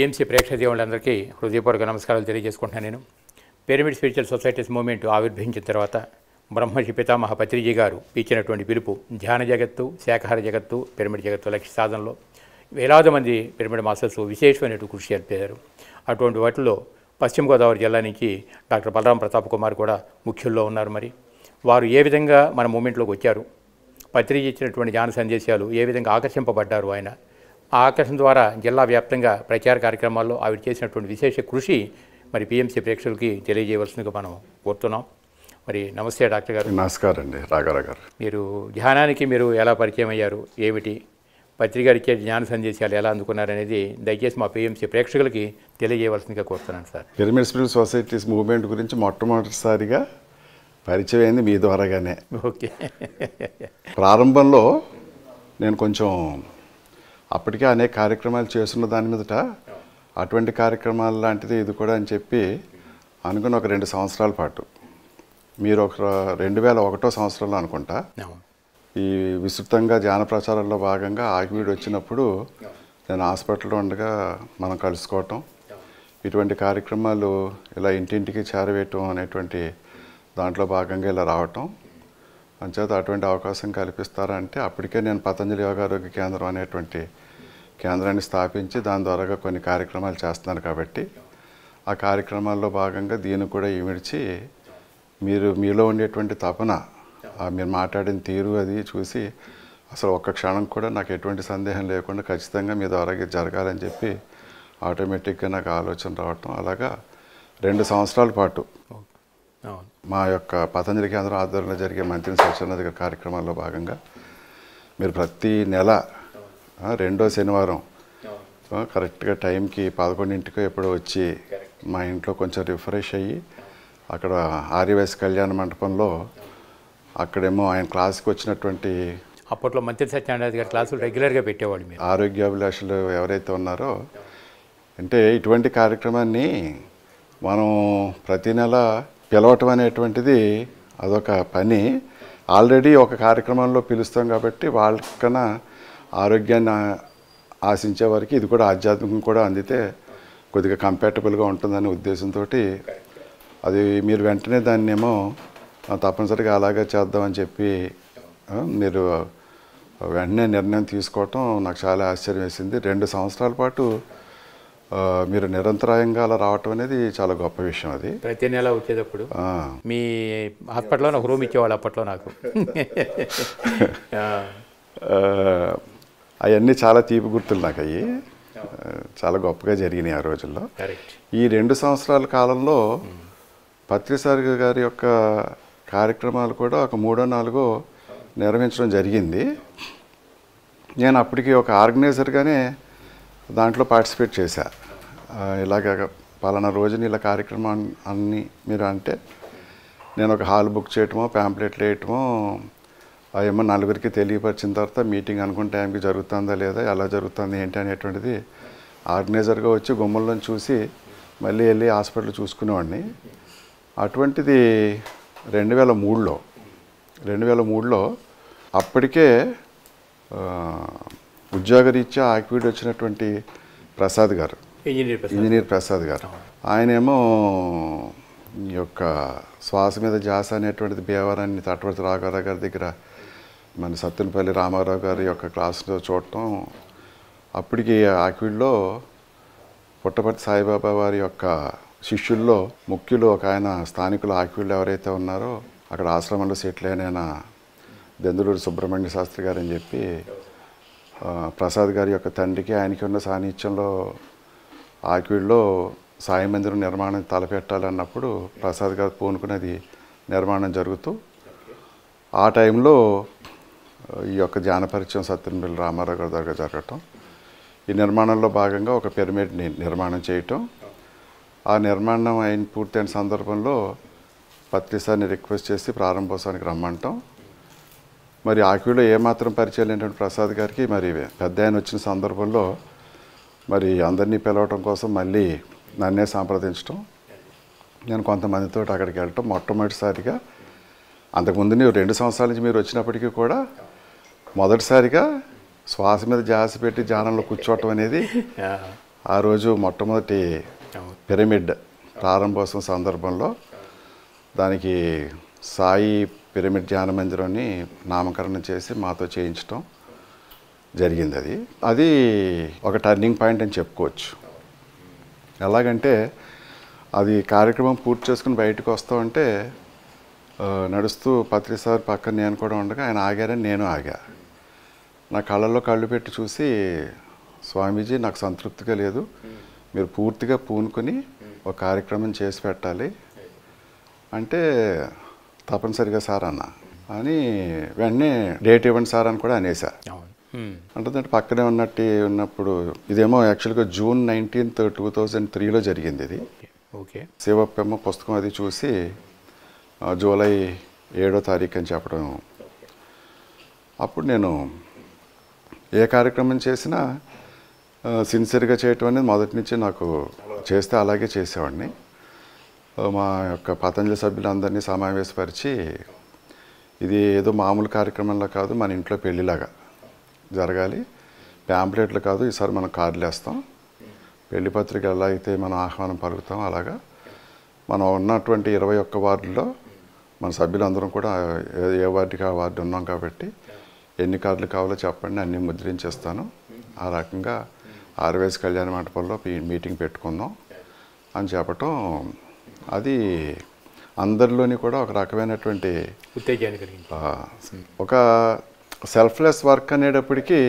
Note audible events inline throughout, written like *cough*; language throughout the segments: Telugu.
ప్రేక్షక ప్రేక్షదేవులందరికీ హృదయపూర్వక నమస్కారాలు తెలియజేసుకుంటున్నాను నేను పిరమిడ్ స్పిరిచువల్ సొసైటీస్ మూమెంట్ ఆవిర్భవించిన తర్వాత బ్రహ్మర్షి పితామహ పత్రిజీ గారు ఇచ్చినటువంటి పిలుపు ధ్యాన జగత్తు శాఖహార జగత్తు పిరమిడ్ జగత్తు లక్ష్య సాధనలో వేలాది మంది పిరమిడ్ మాస్టర్స్ విశేషమైనటువంటి కృషి అర్పారు అటువంటి వాటిలో పశ్చిమ గోదావరి జిల్లా నుంచి డాక్టర్ బలరాం ప్రతాప్ కుమార్ కూడా ముఖ్యుల్లో ఉన్నారు మరి వారు ఏ విధంగా మన మూమెంట్లోకి వచ్చారు పత్రిజీ ఇచ్చినటువంటి ధ్యాన సందేశాలు ఏ విధంగా ఆకర్షింపబడ్డారు ఆయన ఆ ఆకర్షణ ద్వారా జిల్లా వ్యాప్తంగా ప్రచార కార్యక్రమాల్లో ఆవిడ చేసినటువంటి విశేష కృషి మరి పిఎంసీ ప్రేక్షకులకి తెలియజేయవలసిందిగా మనం కోరుతున్నాం మరి నమస్తే డాక్టర్ గారు నమస్కారం అండి రాఘారావు గారు మీరు ధ్యానానికి మీరు ఎలా పరిచయం అయ్యారు ఏమిటి పత్రిక ఇచ్చే జ్ఞాన సందేశాలు ఎలా అందుకున్నారనేది దయచేసి మా పిఎంసీ ప్రేక్షకులకి తెలియజేయవలసిందిగా కోరుతున్నాను sir pyramid spirit societies movement గురించి మొట్టమొదటిసారిగా పరిచయం అయింది మీ ద్వారాగానే ఓకే ప్రారంభంలో నేను కొంచెం అప్పటికే అనేక కార్యక్రమాలు చేస్తున్న దాని మీదట అటువంటి కార్యక్రమాలు లాంటిది ఇది కూడా అని చెప్పి అనుకుని ఒక రెండు సంవత్సరాల పాటు మీరు ఒక రెండు వేల ఒకటో సంవత్సరంలో అనుకుంటా ఈ విస్తృతంగా జాన ప్రచారంలో భాగంగా ఆకివీడు వచ్చినప్పుడు నేను హాస్పిటల్లో ఉండగా మనం కలుసుకోవటం ఇటువంటి కార్యక్రమాలు ఇలా ఇంటింటికి చేరవేయటం అనేటువంటి దాంట్లో భాగంగా ఇలా రావటం అంచేత అటువంటి అవకాశం కల్పిస్తారంటే అప్పటికే నేను పతంజలి యోగారోగ్య కేంద్రం అనేటువంటి కేంద్రాన్ని స్థాపించి దాని ద్వారా కొన్ని కార్యక్రమాలు చేస్తున్నాను కాబట్టి ఆ కార్యక్రమాల్లో భాగంగా దీన్ని కూడా ఈమిడిచి మీరు మీలో ఉండేటువంటి తపన మీరు మాట్లాడిన తీరు అది చూసి అసలు ఒక్క క్షణం కూడా నాకు ఎటువంటి సందేహం లేకుండా ఖచ్చితంగా మీ ద్వారా జరగాలని చెప్పి ఆటోమేటిక్గా నాకు ఆలోచన రావటం అలాగా రెండు సంవత్సరాల పాటు మా యొక్క పతంజలి కేంద్రం ఆధ్వర్యంలో జరిగే మంత్రి శిక్షణ కార్యక్రమాల్లో భాగంగా మీరు ప్రతి నెల రెండో శనివారం కరెక్ట్గా టైంకి పదకొండింటికి ఎప్పుడో వచ్చి మా ఇంట్లో కొంచెం రిఫ్రెష్ అయ్యి అక్కడ ఆర్యవేశ కళ్యాణ మండపంలో అక్కడేమో ఆయన క్లాస్కి వచ్చినటువంటి అప్పట్లో మంత్రి సత్యనారాయణ గారి క్లాసులు రెగ్యులర్గా పెట్టేవాళ్ళు మీరు ఆరోగ్యాభిలాషులు ఎవరైతే ఉన్నారో అంటే ఇటువంటి కార్యక్రమాన్ని మనం ప్రతి నెల పిలవటం అనేటువంటిది అదొక పని ఆల్రెడీ ఒక కార్యక్రమంలో పిలుస్తాం కాబట్టి వాళ్ళకన్నా ఆరోగ్యాన్ని ఆశించే వారికి ఇది కూడా ఆధ్యాత్మికం కూడా అందితే కొద్దిగా కంపాటబుల్గా ఉంటుందనే ఉద్దేశంతో అది మీరు వెంటనే దాన్ని ఏమో తప్పనిసరిగా అలాగే చేద్దామని చెప్పి మీరు వెంటనే నిర్ణయం తీసుకోవటం నాకు చాలా ఆశ్చర్యం వేసింది రెండు సంవత్సరాల పాటు మీరు నిరంతరాయంగా అలా రావటం అనేది చాలా గొప్ప విషయం అది ప్రతి నెల వచ్చేటప్పుడు మీ హాస్పిటల్లో ఒక రూమ్ ఇచ్చేవాళ్ళు అప్పట్లో నాకు అవన్నీ చాలా తీపి గుర్తులు నాకు అయ్యి చాలా గొప్పగా జరిగినాయి ఆ రోజుల్లో ఈ రెండు సంవత్సరాల కాలంలో పత్రిసారి గారి యొక్క కార్యక్రమాలు కూడా ఒక మూడో నాలుగో నిర్వహించడం జరిగింది నేను అప్పటికి ఒక ఆర్గనైజర్గానే దాంట్లో పార్టిసిపేట్ చేశా ఇలాగ పలానా రోజున ఇలా కార్యక్రమాన్ని అన్ని మీరు అంటే నేను ఒక హాల్ బుక్ చేయటమో ప్యాంప్లెట్లు వేయటమో ఏమో నలుగురికి తెలియపరిచిన తర్వాత మీటింగ్ అనుకున్న టైంకి జరుగుతుందా లేదా ఎలా జరుగుతుంది ఏంటి అనేటువంటిది ఆర్గనైజర్గా వచ్చి గుమ్మల్లో చూసి మళ్ళీ వెళ్ళి హాస్పిటల్ చూసుకునేవాడిని అటువంటిది రెండు వేల మూడులో రెండు వేల మూడులో అప్పటికే ఉద్యోగరీత్యా ఆక్విడ్ వచ్చినటువంటి ప్రసాద్ గారు ఇంజనీర్ ప్రసాద్ గారు ఆయనేమో ఈ యొక్క శ్వాస మీద జాస అనేటువంటిది భీవరాన్ని తటవర్తి రాఘవరావు గారి దగ్గర మన సత్తులపల్లి రామారావు గారి యొక్క క్లాసులో చూడటం అప్పటికి ఆక్విడ్లో పుట్టపర్తి సాయిబాబా వారి యొక్క శిష్యుల్లో ముఖ్యులు ఒక ఆయన స్థానికులు ఆక్విళ్ళు ఎవరైతే ఉన్నారో అక్కడ ఆశ్రమంలో సెటిల్ అయిన దెందులూరు సుబ్రహ్మణ్య శాస్త్రి గారు అని చెప్పి ప్రసాద్ గారి యొక్క తండ్రికి ఆయనకి ఉన్న సాన్నిధ్యంలో ఆకిడ్లో సాయి మందిరం నిర్మాణం తలపెట్టాలన్నప్పుడు ప్రసాద్ గారు పూనుకున్నది నిర్మాణం జరుగుతూ ఆ టైంలో ఈ యొక్క జానపరిచయం సత్యనబిల్లి రామారావు గారి దగ్గర జరగటం ఈ నిర్మాణంలో భాగంగా ఒక పిరమిడ్ నిర్మాణం చేయటం ఆ నిర్మాణం అయిన పూర్తయిన సందర్భంలో పత్రిసాన్ని రిక్వెస్ట్ చేసి ప్రారంభోత్సవానికి రమ్మంటాం మరి ఆక్యూలో ఏమాత్రం పరిచయం లేనటువంటి ప్రసాద్ గారికి మరి పెద్ద ఆయన వచ్చిన సందర్భంలో మరి అందరినీ పిలవటం కోసం మళ్ళీ నన్నే సంప్రదించడం నేను కొంతమందితో అక్కడికి వెళ్ళటం మొట్టమొదటిసారిగా అంతకుముందు నేను రెండు సంవత్సరాల నుంచి మీరు వచ్చినప్పటికీ కూడా మొదటిసారిగా శ్వాస మీద జాసి పెట్టి జానంలో కూర్చోవటం అనేది ఆ రోజు మొట్టమొదటి పిరమిడ్ ప్రారంభోత్సవం సందర్భంలో దానికి సాయి పిరమిడ్ ధ్యాన మందిరాన్ని నామకరణం చేసి మాతో చేయించడం జరిగింది అది అది ఒక టర్నింగ్ పాయింట్ అని చెప్పుకోవచ్చు ఎలాగంటే అది కార్యక్రమం పూర్తి చేసుకుని బయటకు వస్తామంటే నడుస్తూ పత్రి సార్ పక్కన నేను కూడా ఉండగా ఆయన ఆగారని నేను ఆగా నా కళ్ళల్లో కళ్ళు పెట్టి చూసి స్వామీజీ నాకు సంతృప్తిగా లేదు మీరు పూర్తిగా పూనుకొని ఒక కార్యక్రమం చేసి పెట్టాలి అంటే తప్పనిసరిగా సార్ అన్న అని వెంటనే డేట్ ఇవ్వండి సార్ అని కూడా అనేసా అంటే పక్కనే ఉన్నట్టు ఉన్నప్పుడు ఇదేమో యాక్చువల్గా జూన్ నైన్టీన్త్ టూ థౌజండ్ త్రీలో జరిగింది ఇది ఓకే శివప్పమ్మ పుస్తకం అది చూసి జూలై ఏడో తారీఖు అని చెప్పడం అప్పుడు నేను ఏ కార్యక్రమం చేసినా సిన్సియర్గా చేయటం అనేది మొదటి నుంచి నాకు చేస్తే అలాగే చేసేవాడిని మా యొక్క పతంజలి సభ్యులందరినీ సమావేశపరిచి ఇది ఏదో మామూలు కార్యక్రమంలో కాదు మన ఇంట్లో పెళ్ళిలాగా జరగాలి ప్యాంప్లెట్లు కాదు ఈసారి మనం కార్డులు వేస్తాం పెళ్లి పత్రిక ఎలా అయితే మనం ఆహ్వానం పలుకుతాం అలాగా మనం ఉన్నటువంటి ఇరవై ఒక్క వార్డుల్లో మన సభ్యులందరం కూడా ఏ వార్డుకి ఆ వార్డు ఉన్నాం కాబట్టి ఎన్ని కార్డులు కావాలో చెప్పండి అన్నీ ముద్రించేస్తాను ఆ రకంగా ఆర్వేస్ కళ్యాణ మండపంలో మీటింగ్ పెట్టుకుందాం అని చెప్పటం అది అందరిలోని కూడా ఒక రకమైనటువంటి ఒక సెల్ఫ్లెస్ వర్క్ అనేటప్పటికీ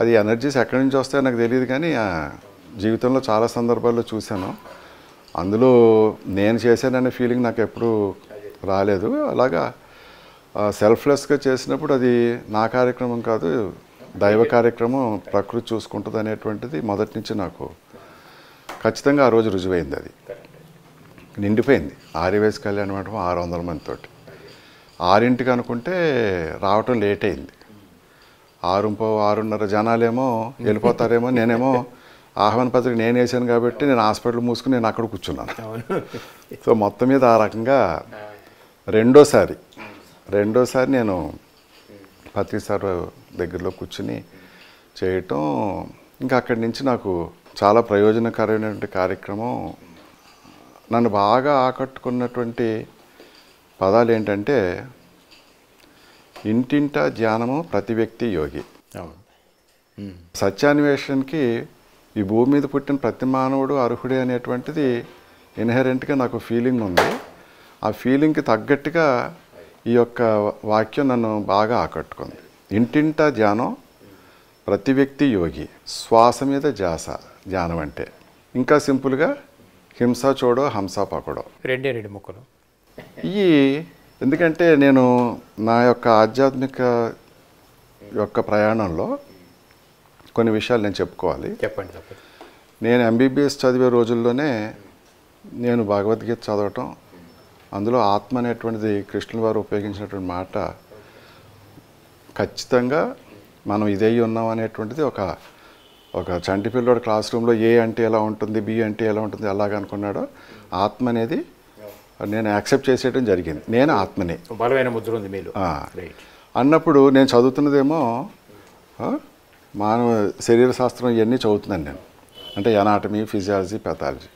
అది ఎనర్జీస్ ఎక్కడి నుంచి వస్తాయో నాకు తెలియదు కానీ జీవితంలో చాలా సందర్భాల్లో చూశాను అందులో నేను చేశాననే ఫీలింగ్ నాకు ఎప్పుడూ రాలేదు అలాగా సెల్ఫ్లెస్గా చేసినప్పుడు అది నా కార్యక్రమం కాదు దైవ కార్యక్రమం ప్రకృతి చూసుకుంటుంది అనేటువంటిది మొదటి నుంచి నాకు ఖచ్చితంగా ఆ రోజు రుజువైంది అది నిండిపోయింది ఆర్యవేసి కళ్యాణ మండపం ఆరు వందల మందితో ఆరింటికి అనుకుంటే రావటం లేట్ అయింది ఆరు ఆరున్నర జనాలేమో వెళ్ళిపోతారేమో నేనేమో ఆహ్వాన పత్రిక నేను వేసాను కాబట్టి నేను హాస్పిటల్ మూసుకుని నేను అక్కడ కూర్చున్నాను సో మొత్తం మీద ఆ రకంగా రెండోసారి రెండోసారి నేను పత్రిసార్ దగ్గరలో కూర్చుని చేయటం ఇంకా అక్కడి నుంచి నాకు చాలా ప్రయోజనకరమైనటువంటి కార్యక్రమం నన్ను బాగా ఆకట్టుకున్నటువంటి పదాలు ఏంటంటే ఇంటింట ధ్యానము ప్రతి వ్యక్తి యోగి సత్యాన్వేషణకి ఈ భూమి మీద పుట్టిన ప్రతి మానవుడు అర్హుడే అనేటువంటిది ఇన్హెరెంట్గా నాకు ఫీలింగ్ ఉంది ఆ ఫీలింగ్కి తగ్గట్టుగా ఈ యొక్క వాక్యం నన్ను బాగా ఆకట్టుకుంది ఇంటింట ధ్యానం ప్రతి వ్యక్తి యోగి శ్వాస మీద జాస ధ్యానం అంటే ఇంకా సింపుల్గా హింస చూడో హంసా పాకుడో రెండే రెండు ముక్కలు ఇవి ఎందుకంటే నేను నా యొక్క ఆధ్యాత్మిక యొక్క ప్రయాణంలో కొన్ని విషయాలు నేను చెప్పుకోవాలి చెప్పండి నేను ఎంబీబీఎస్ చదివే రోజుల్లోనే నేను భగవద్గీత చదవటం అందులో ఆత్మ అనేటువంటిది కృష్ణుల వారు ఉపయోగించినటువంటి మాట ఖచ్చితంగా మనం ఇదై ఉన్నాం అనేటువంటిది ఒక ఒక చంటి పిల్లోడు క్లాస్ రూమ్లో ఏ అంటే ఎలా ఉంటుంది బి అంటే ఎలా ఉంటుంది అలాగ అనుకున్నాడో ఆత్మ అనేది నేను యాక్సెప్ట్ చేసేయడం జరిగింది నేను ఆత్మనే బలమైన ముద్ర ఉంది మీరు అన్నప్పుడు నేను చదువుతున్నదేమో మానవ శరీర శాస్త్రం ఇవన్నీ చదువుతున్నాను నేను అంటే ఎనాటమీ ఫిజియాలజీ పెథాలజీ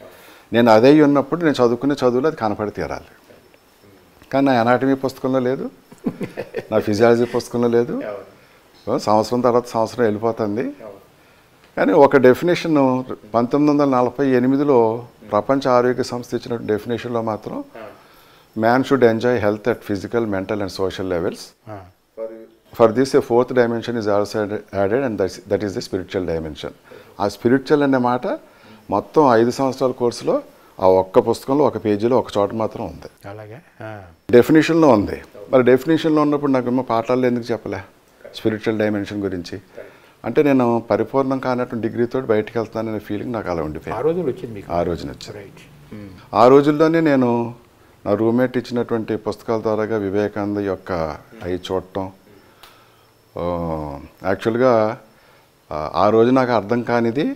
నేను అదే ఉన్నప్పుడు నేను చదువుకునే చదువులు అది కనపడి తీరాలి కానీ నా ఎనాటమీ పుస్తకంలో లేదు *laughs* నా ఫిజియాలజీ పుస్తకంలో లేదు సంవత్సరం తర్వాత సంవత్సరం వెళ్ళిపోతుంది కానీ ఒక డెఫినేషన్ పంతొమ్మిది వందల నలభై ఎనిమిదిలో ప్రపంచ ఆరోగ్య సంస్థ ఇచ్చిన డెఫినేషన్లో మాత్రం man should enjoy health at physical mental and social levels for this a fourth dimension is also added and that is the spiritual dimension ఆ స్పిరిచువల్ అనే మాట మొత్తం ఐదు సంవత్సరాల కోర్సులో ఆ ఒక్క పుస్తకంలో ఒక పేజీలో ఒక చోట మాత్రం ఉంది అలాగే డెఫినేషన్లో ఉంది మరి డెఫినేషన్లో ఉన్నప్పుడు నాకు ఏమో పాఠాలు ఎందుకు చెప్పలే స్పిరిచువల్ డైమెన్షన్ గురించి అంటే నేను పరిపూర్ణం కానట్టు డిగ్రీతో బయటకు వెళ్తాననే ఫీలింగ్ నాకు అలా ఉండిపోయింది ఆ రోజు వచ్చింది ఆ రోజున ఆ రోజుల్లోనే నేను నా రూమ్మేట్ ఇచ్చినటువంటి పుస్తకాల ద్వారా వివేకానంద యొక్క అవి చూడటం యాక్చువల్గా ఆ రోజు నాకు అర్థం కానిది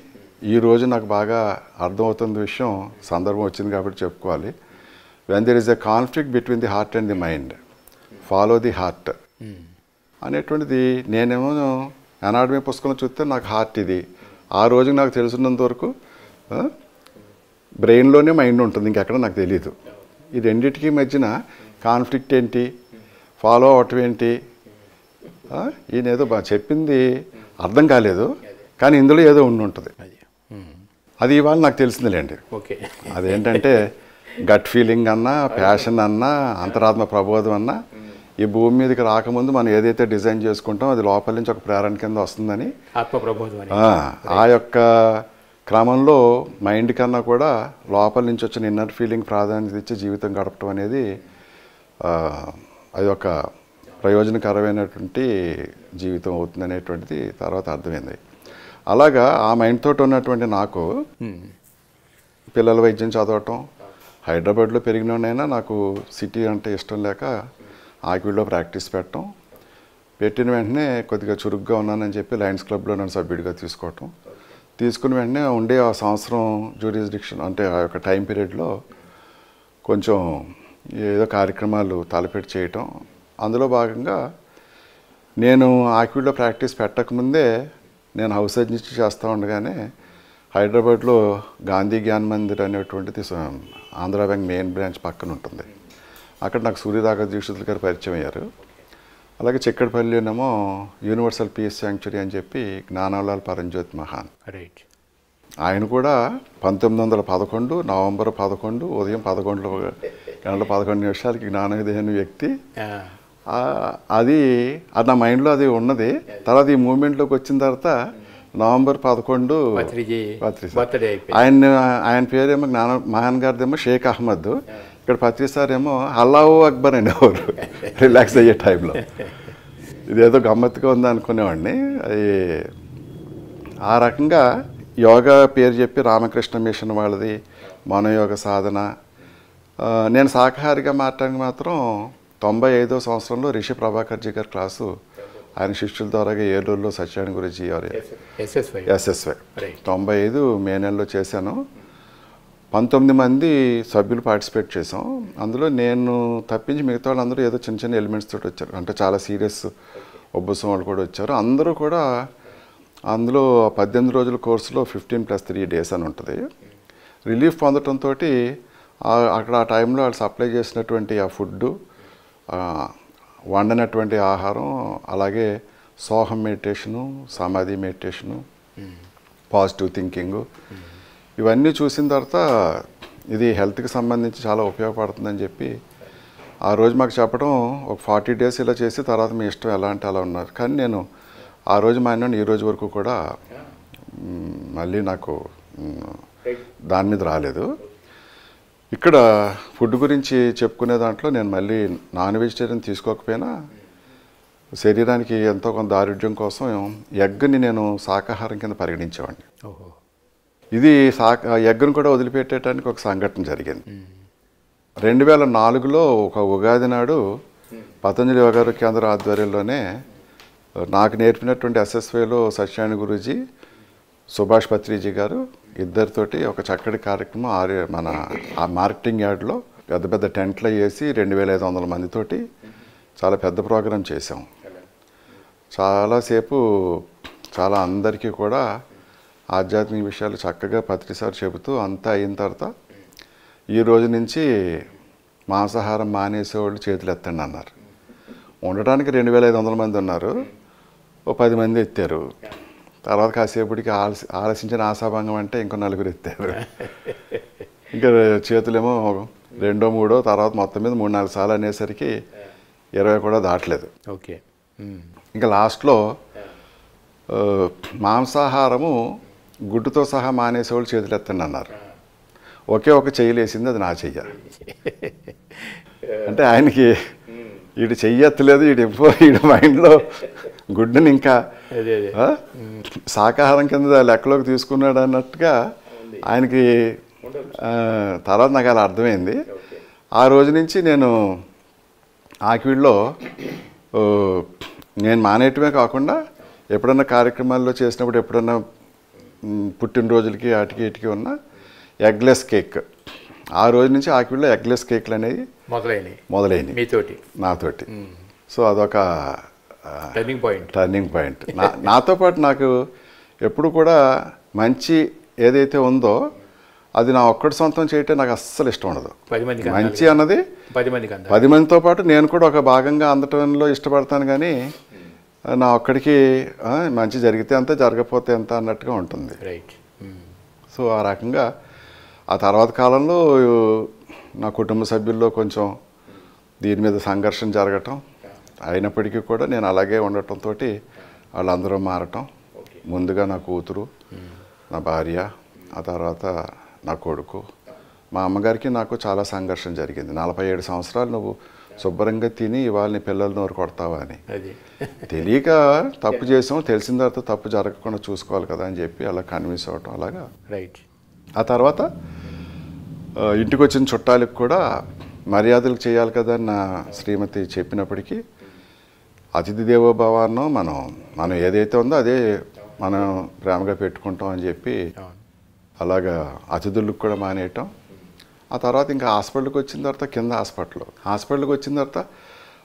ఈ రోజు నాకు బాగా అర్థమవుతున్న విషయం సందర్భం వచ్చింది కాబట్టి చెప్పుకోవాలి when there is a conflict between the heart and the mind follow the heart అనేటువంటిది నేనేమో అనాడమీ పుస్తకంలో చూస్తే నాకు హార్ట్ ఇది ఆ రోజు నాకు తెలుసున్నంత వరకు బ్రెయిన్లోనే మైండ్ ఉంటుంది ఇంకెక్కడ నాకు తెలియదు ఈ రెండింటికి మధ్యన కాన్ఫ్లిక్ట్ ఏంటి ఫాలో అవటం ఏంటి ఈయన ఏదో చెప్పింది అర్థం కాలేదు కానీ ఇందులో ఏదో ఉండి ఉంటుంది అది ఇవాళ నాకు తెలిసిందిలేండి ఓకే అదేంటంటే గట్ ఫీలింగ్ అన్నా ప్యాషన్ అన్నా అంతరాత్మ ప్రబోధం అన్నా ఈ భూమి మీదకి రాకముందు మనం ఏదైతే డిజైన్ చేసుకుంటాం అది లోపల నుంచి ఒక ప్రేరణ కింద వస్తుందని ఆ యొక్క క్రమంలో మైండ్ కన్నా కూడా లోపల నుంచి వచ్చిన ఇన్నర్ ఫీలింగ్ ప్రాధాన్యత ఇచ్చి జీవితం గడపటం అనేది అది ఒక ప్రయోజనకరమైనటువంటి జీవితం అవుతుంది అనేటువంటిది తర్వాత అర్థమైంది అలాగా ఆ మైండ్ తోటి ఉన్నటువంటి నాకు పిల్లల వైద్యం చదవటం హైదరాబాద్లో పెరిగినైనా నాకు సిటీ అంటే ఇష్టం లేక ఆకిడ్లో ప్రాక్టీస్ పెట్టడం పెట్టిన వెంటనే కొద్దిగా చురుగ్గా ఉన్నానని చెప్పి లయన్స్ క్లబ్లో నన్ను సభ్యుడిగా తీసుకోవటం తీసుకున్న వెంటనే ఉండే ఆ సంవత్సరం జ్యూరిస్డిక్షన్ అంటే ఆ యొక్క టైం పీరియడ్లో కొంచెం ఏదో కార్యక్రమాలు తలపెట్టి చేయటం అందులో భాగంగా నేను ఆక్విడ్లో ప్రాక్టీస్ పెట్టకముందే నేను హౌస్ నుంచి చేస్తూ ఉండగానే హైదరాబాద్లో గాంధీ జ్ఞాన్ మందిర్ అనేటువంటిది ఆంధ్ర బ్యాంక్ మెయిన్ బ్రాంచ్ పక్కన ఉంటుంది అక్కడ నాకు సూర్యదాగ దీక్షితులు గారు పరిచయం అయ్యారు అలాగే ఉన్నామో యూనివర్సల్ పీఎస్ శాంక్చురీ అని చెప్పి జ్ఞానవలాల్ పరంజ్యోతి మహాన్ రైట్ ఆయన కూడా పంతొమ్మిది వందల పదకొండు నవంబర్ పదకొండు ఉదయం పదకొండు గంటల పదకొండు నిమిషాలకి జ్ఞానోదయం వ్యక్తి అది అది నా మైండ్లో అది ఉన్నది తర్వాత ఈ మూమెంట్లోకి వచ్చిన తర్వాత నవంబర్ పదకొండు ఆయన ఆయన పేరేమో జ్ఞాన మహాన్ గారిదేమో షేక్ అహ్మద్ ఇక్కడ పత్రి సార్ ఏమో హలావు అక్బర్ అనేవారు రిలాక్స్ అయ్యే టైంలో ఇదేదో గమ్మత్తుగా ఉంది అనుకునేవాడిని అది ఆ రకంగా యోగా పేరు చెప్పి రామకృష్ణ మిషన్ వాళ్ళది మనోయోగ సాధన నేను శాఖహారిగా మారటానికి మాత్రం తొంభై ఐదో సంవత్సరంలో రిషి జీ గారి క్లాసు ఆయన శిష్యుల ద్వారాగా ఏలూరులో సత్యాన్ని గురించి ఎస్ఎస్వై తొంభై ఐదు మే నెలలో చేశాను పంతొమ్మిది మంది సభ్యులు పార్టిసిపేట్ చేసాం అందులో నేను తప్పించి మిగతా వాళ్ళందరూ ఏదో చిన్న చిన్న ఎలిమెంట్స్ తోటి వచ్చారు అంటే చాలా సీరియస్ ఉబ్బసం వాళ్ళు కూడా వచ్చారు అందరూ కూడా అందులో పద్దెనిమిది రోజుల కోర్సులో ఫిఫ్టీన్ ప్లస్ త్రీ డేస్ అని ఉంటుంది రిలీఫ్ పొందటంతో అక్కడ ఆ టైంలో వాళ్ళు సప్లై చేసినటువంటి ఆ ఫుడ్డు వండినటువంటి ఆహారం అలాగే సోహం మెడిటేషను సమాధి మెడిటేషను పాజిటివ్ థింకింగు ఇవన్నీ చూసిన తర్వాత ఇది హెల్త్కి సంబంధించి చాలా ఉపయోగపడుతుందని చెప్పి ఆ రోజు మాకు చెప్పడం ఒక ఫార్టీ డేస్ ఇలా చేసి తర్వాత మీ ఇష్టం ఎలా అంటే అలా ఉన్నారు కానీ నేను ఆ రోజు మా అన్న ఈ రోజు వరకు కూడా మళ్ళీ నాకు దాని మీద రాలేదు ఇక్కడ ఫుడ్ గురించి చెప్పుకునే దాంట్లో నేను మళ్ళీ నాన్ వెజిటేరియన్ తీసుకోకపోయినా శరీరానికి ఎంతో కొంత ఆరోగ్యం కోసం ఎగ్ని నేను శాకాహారం కింద పరిగణించేవాడిని ఓహో ఇది సా యజ్ఞను కూడా వదిలిపెట్టేటానికి ఒక సంఘటన జరిగింది రెండు వేల నాలుగులో ఒక ఉగాది నాడు పతంజలి యోగారు కేంద్ర ఆధ్వర్యంలోనే నాకు నేర్పినటువంటి ఎస్ఎస్వైలో సత్యాయన గురూజీ సుభాష్ పత్రిజీ గారు ఇద్దరితోటి ఒక చక్కటి కార్యక్రమం ఆర్ మన ఆ మార్కెటింగ్ యార్డ్లో పెద్ద పెద్ద టెంట్లు వేసి రెండు వేల ఐదు వందల మందితోటి చాలా పెద్ద ప్రోగ్రాం చేసాం చాలాసేపు చాలా అందరికీ కూడా ఆధ్యాత్మిక విషయాలు చక్కగా పత్రికసారి చెబుతూ అంతా అయిన తర్వాత ఈ రోజు నుంచి మాంసాహారం మానేసేవాళ్ళు చేతులు ఎత్తండి అన్నారు ఉండటానికి రెండు వేల ఐదు వందల మంది ఉన్నారు ఓ పది మంది ఎత్తారు తర్వాత కాసేపటికి ఆలసి ఆలసించిన ఆశాభంగం అంటే ఇంకో నలుగురు ఎత్తారు ఇంకా చేతులేమో రెండో మూడో తర్వాత మొత్తం మీద మూడు నాలుగు సార్లు అనేసరికి ఇరవై కూడా దాటలేదు ఓకే ఇంకా లాస్ట్లో మాంసాహారము గుడ్డుతో సహా మానేసేవాళ్ళు చేతులు ఎత్తండి అన్నారు ఒకే ఒక చెయ్యలేసింది అది నా చెయ్య *laughs* అంటే ఆయనకి వీడు చెయ్యెత్తలేదు వీడు ఎప్పుడో వీడు మైండ్లో గుడ్డుని ఇంకా శాకాహారం కింద లెక్కలోకి తీసుకున్నాడు అన్నట్టుగా ఆయనకి తర్వాత నాకు అలా అర్థమైంది ఆ రోజు నుంచి నేను ఆకివీడ్లో నేను మానేయటమే కాకుండా ఎప్పుడన్నా కార్యక్రమాల్లో చేసినప్పుడు ఎప్పుడన్నా పుట్టినరోజులకి వాటికి ఇటుకి ఉన్న ఎగ్లెస్ కేక్ ఆ రోజు నుంచి ఆకివిలో ఎగ్లెస్ కేక్లు అనేవి మొదలైనవి మొదలైనవి మీతోటి నాతోటి సో అదొక టర్నింగ్ పాయింట్ టర్నింగ్ పాయింట్ నాతో పాటు నాకు ఎప్పుడు కూడా మంచి ఏదైతే ఉందో అది నా ఒక్కటి సొంతం చేయటం నాకు అస్సలు ఇష్టం ఉండదు మంచి అన్నది పది మందితో పాటు నేను కూడా ఒక భాగంగా అందటంలో ఇష్టపడతాను కానీ నా ఒక్కడికి మంచి జరిగితే అంత జరగకపోతే ఎంత అన్నట్టుగా ఉంటుంది రైట్ hmm. సో ఆ రకంగా ఆ తర్వాత కాలంలో నా కుటుంబ సభ్యుల్లో కొంచెం దీని మీద సంఘర్షణ జరగటం అయినప్పటికీ కూడా నేను అలాగే ఉండటంతో వాళ్ళందరూ మారటం ముందుగా నా కూతురు hmm. నా భార్య ఆ తర్వాత నా కొడుకు మా అమ్మగారికి నాకు చాలా సంఘర్షణ జరిగింది నలభై ఏడు సంవత్సరాలు నువ్వు శుభ్రంగా తిని ఇవాళ పిల్లల నోరు కొడతావా అని తెలియక తప్పు చేసాం తెలిసిన తర్వాత తప్పు జరగకుండా చూసుకోవాలి కదా అని చెప్పి అలా కన్విన్స్ అవటం అలాగా రైట్ ఆ తర్వాత ఇంటికి వచ్చిన చుట్టాలకు కూడా మర్యాదలు చేయాలి కదా నా శ్రీమతి చెప్పినప్పటికీ అతిథి దేవోభవాన్నో మనం మనం ఏదైతే ఉందో అదే మనం ప్రేమగా పెట్టుకుంటాం అని చెప్పి అలాగా అతిథులకు కూడా మానేయటం ఆ తర్వాత ఇంకా హాస్పిటల్కి వచ్చిన తర్వాత కింద హాస్పిటల్ హాస్పిటల్కి వచ్చిన తర్వాత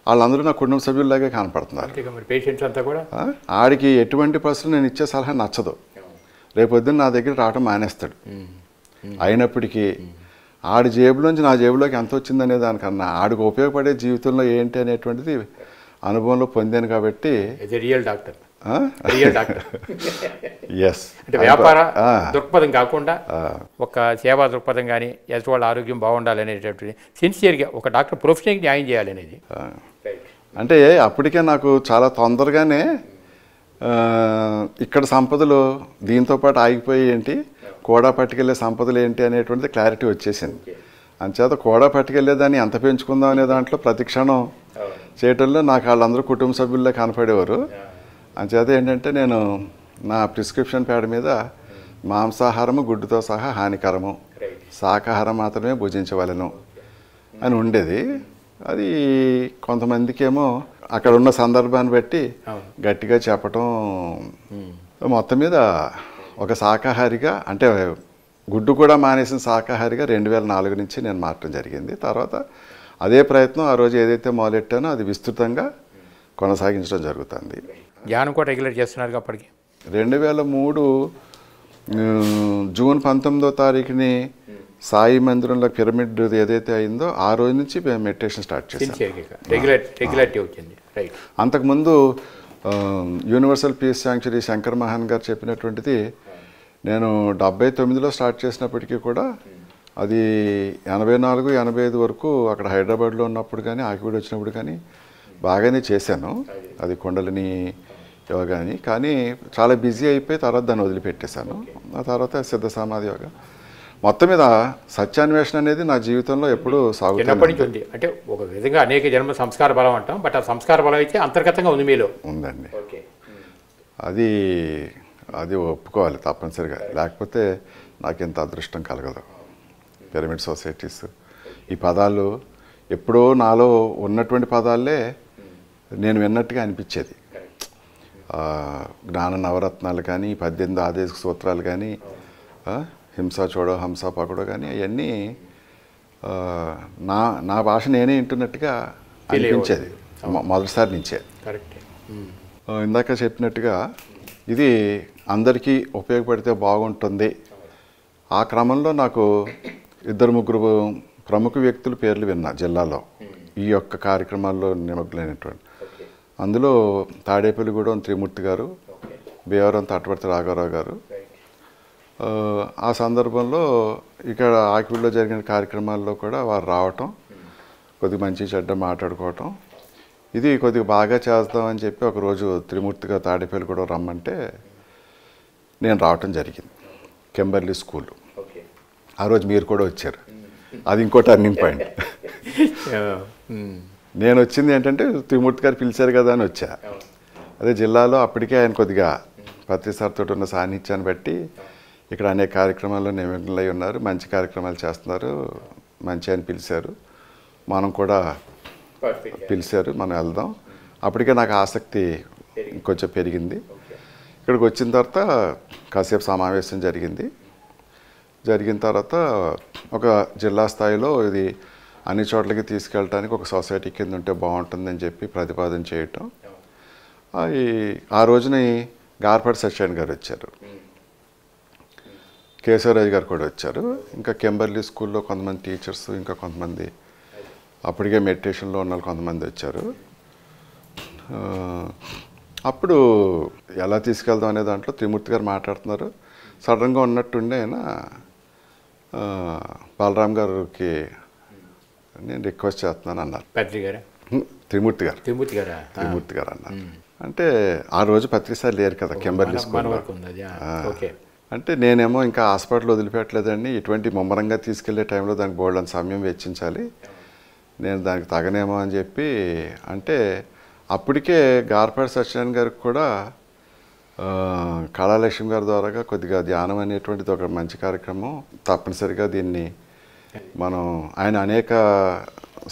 వాళ్ళందరూ నా కుటుంబ సభ్యుల్లాగే కనపడుతున్నారు ఆడికి ఎటువంటి పర్సన్ నేను ఇచ్చే సలహా నచ్చదు రేపొద్దున నా దగ్గర రావడం మానేస్తాడు అయినప్పటికీ ఆడి జేబులోంచి నా జేబులోకి ఎంత వచ్చిందనే దానికన్నా ఆడికి ఉపయోగపడే జీవితంలో ఏంటి అనేటువంటిది అనుభవంలో పొందాను కాబట్టి రియల్ డాక్టర్ ఎస్ *laughs* అంటే వ్యాపార దృక్పథం కాకుండా ఒక సేవా దృక్పథం కానీ ఎదుటి వాళ్ళ ఆరోగ్యం బాగుండాలి అనేటటువంటి సిన్సియర్గా ఒక డాక్టర్ ప్రొఫెషన్కి న్యాయం చేయాలి అనేది అంటే అప్పటికే నాకు చాలా తొందరగానే ఇక్కడ సంపదలు దీంతోపాటు ఆగిపోయి ఏంటి కోడా పట్టుకెళ్ళే సంపదలు ఏంటి అనేటువంటిది క్లారిటీ వచ్చేసింది అంచేత కోడా దాన్ని ఎంత పెంచుకుందాం అనే దాంట్లో ప్రతిక్షణం చేయటంలో నాకు వాళ్ళందరూ కుటుంబ సభ్యుల్లో కనపడేవారు అంచేత ఏంటంటే నేను నా ప్రిస్క్రిప్షన్ ప్యాడ్ మీద మాంసాహారము గుడ్డుతో సహా హానికరము శాకాహారం మాత్రమే భుజించవలను అని ఉండేది అది కొంతమందికేమో అక్కడ ఉన్న సందర్భాన్ని బట్టి గట్టిగా చెప్పటం మొత్తం మీద ఒక శాకాహారిగా అంటే గుడ్డు కూడా మానేసిన శాకాహారిగా రెండు వేల నాలుగు నుంచి నేను మారటం జరిగింది తర్వాత అదే ప్రయత్నం ఆ రోజు ఏదైతే మొదలెట్టానో అది విస్తృతంగా కొనసాగించడం జరుగుతుంది ధ్యానం కూడా రెగ్యులర్ చేస్తున్నారు అప్పటికి రెండు వేల మూడు జూన్ పంతొమ్మిదో తారీఖుని సాయి మందిరంలో పిరమిడ్ ఏదైతే అయిందో ఆ రోజు నుంచి మెడిటేషన్ స్టార్ట్ చేసాం అంతకుముందు యూనివర్సల్ పీస్ శాంక్చురీ శంకర్ మహాన్ గారు చెప్పినటువంటిది నేను డెబ్బై తొమ్మిదిలో స్టార్ట్ చేసినప్పటికీ కూడా అది ఎనభై నాలుగు ఎనభై ఐదు వరకు అక్కడ హైదరాబాద్లో ఉన్నప్పుడు కానీ ఆకివీడు వచ్చినప్పుడు కానీ బాగానే చేశాను అది కొండలిని యోగాని కానీ చాలా బిజీ అయిపోయి తర్వాత దాన్ని వదిలిపెట్టేశాను ఆ తర్వాత సిద్ధ సమాధి యోగా మొత్తం మీద సత్యాన్వేషణ అనేది నా జీవితంలో ఎప్పుడు సాగుతుంది అంటే ఒక విధంగా అనేక జన్మ సంస్కార బలం అంటాం బట్ ఆ సంస్కార బలం అయితే అంతర్గతంగా ఉంది మీలో ఉందండి అది అది ఒప్పుకోవాలి తప్పనిసరిగా లేకపోతే నాకు ఇంత అదృష్టం కలగదు పిరమిడ్ సొసైటీస్ ఈ పదాలు ఎప్పుడో నాలో ఉన్నటువంటి పదాలే hmm. నేను విన్నట్టుగా అనిపించేది జ్ఞాన నవరత్నాలు కానీ పద్దెనిమిది ఆదేశ సూత్రాలు కానీ హింస చూడో హంస పకడో కానీ అవన్నీ నా నా భాష నేనే వింటున్నట్టుగా అనిపించేది మొదటిసారి నుంచే ఇందాక చెప్పినట్టుగా ఇది అందరికీ ఉపయోగపడితే బాగుంటుంది ఆ క్రమంలో నాకు ఇద్దరు ముగ్గురు ప్రముఖ వ్యక్తుల పేర్లు విన్నా జిల్లాలో ఈ యొక్క కార్యక్రమాల్లో నిమగ్గులైనటువంటి అందులో తాడేపల్లిగూడెం త్రిమూర్తి గారు బీఆర్ఎం తట్టపర్తి రాఘారావు గారు ఆ సందర్భంలో ఇక్కడ ఆకివిలో జరిగిన కార్యక్రమాల్లో కూడా వారు రావటం కొద్దిగా మంచి చెడ్డ మాట్లాడుకోవటం ఇది కొద్దిగా బాగా చేస్తామని చెప్పి ఒకరోజు త్రిమూర్తిగా తాడేపల్లి కూడా రమ్మంటే నేను రావటం జరిగింది కెంబర్లీ స్కూల్ ఆ రోజు మీరు కూడా వచ్చారు అది ఇంకో టర్నింగ్ పాయింట్ *laughs* hmm. నేను వచ్చింది ఏంటంటే త్రిమూర్తి గారు పిలిచారు కదా అని వచ్చా అదే జిల్లాలో అప్పటికే ఆయన కొద్దిగా ప్రతిసారితో ఉన్న సాన్నిధ్యాన్ని బట్టి ఇక్కడ అనేక కార్యక్రమాల్లో నిమగ్నలై ఉన్నారు మంచి కార్యక్రమాలు చేస్తున్నారు మంచి అని పిలిచారు మనం కూడా పిలిచారు మనం వెళ్దాం అప్పటికే నాకు ఆసక్తి కొంచెం పెరిగింది ఇక్కడికి వచ్చిన తర్వాత కాసేపు సమావేశం జరిగింది జరిగిన తర్వాత ఒక జిల్లా స్థాయిలో ఇది అన్ని చోట్లకి తీసుకెళ్ళడానికి ఒక సొసైటీ కింద ఉంటే బాగుంటుందని చెప్పి ప్రతిపాదన చేయటం ఈ ఆ రోజున గార్పడ్ సత్యాన్ గారు వచ్చారు కేశవరాజు గారు కూడా వచ్చారు ఇంకా కెంబర్లీ స్కూల్లో కొంతమంది టీచర్స్ ఇంకా కొంతమంది అప్పటికే మెడిటేషన్లో ఉన్న వాళ్ళు కొంతమంది వచ్చారు అప్పుడు ఎలా తీసుకెళ్దాం అనే దాంట్లో త్రిమూర్తి గారు మాట్లాడుతున్నారు సడన్గా ఉన్నట్టుండే ఆయన బాలరామ్ గారికి నేను రిక్వెస్ట్ చేస్తున్నాను అన్నారు త్రిమూర్తి గారు త్రిమూర్తి గారు త్రిమూర్తి గారు అన్నారు అంటే ఆ రోజు పత్రికసారి లేరు కదా కెంబర్లీ అంటే నేనేమో ఇంకా హాస్పిటల్ వదిలిపెట్టలేదండి ఇటువంటి ముమ్మరంగా తీసుకెళ్లే టైంలో దానికి బోల్డని సమయం వెచ్చించాలి నేను దానికి తగనేమో అని చెప్పి అంటే అప్పటికే గార్పాడి సత్యనారాయణ గారికి కూడా కళాలక్ష్మి గారి ద్వారా కొద్దిగా ధ్యానం అనేటువంటిది ఒక మంచి కార్యక్రమం తప్పనిసరిగా దీన్ని మనం ఆయన అనేక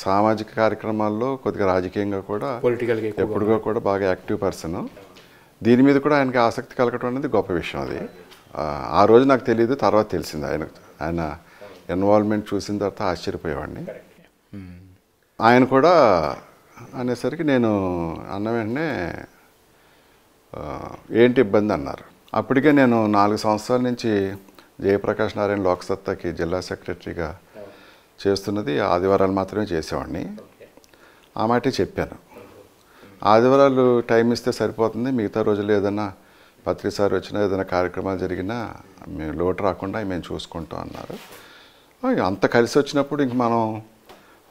సామాజిక కార్యక్రమాల్లో కొద్దిగా రాజకీయంగా కూడా పొలిటికల్ ఎప్పుడుగా కూడా బాగా యాక్టివ్ పర్సన్ దీని మీద కూడా ఆయనకి ఆసక్తి కలగటం అనేది గొప్ప విషయం అది ఆ రోజు నాకు తెలియదు తర్వాత తెలిసింది ఆయన ఆయన ఇన్వాల్వ్మెంట్ చూసిన తర్వాత ఆశ్చర్యపోయేవాడిని ఆయన కూడా అనేసరికి నేను అన్న వెంటనే ఏంటి ఇబ్బంది అన్నారు అప్పటికే నేను నాలుగు సంవత్సరాల నుంచి జయప్రకాష్ నారాయణ లోక్సత్తాకి జిల్లా సెక్రటరీగా చేస్తున్నది ఆదివారాలు మాత్రమే చేసేవాడిని ఆ మాటే చెప్పాను ఆదివారాలు టైం ఇస్తే సరిపోతుంది మిగతా రోజులు ఏదైనా సార్ వచ్చినా ఏదైనా కార్యక్రమాలు జరిగినా మేము లోటు రాకుండా మేము చూసుకుంటాం అన్నారు అంత కలిసి వచ్చినప్పుడు ఇంక మనం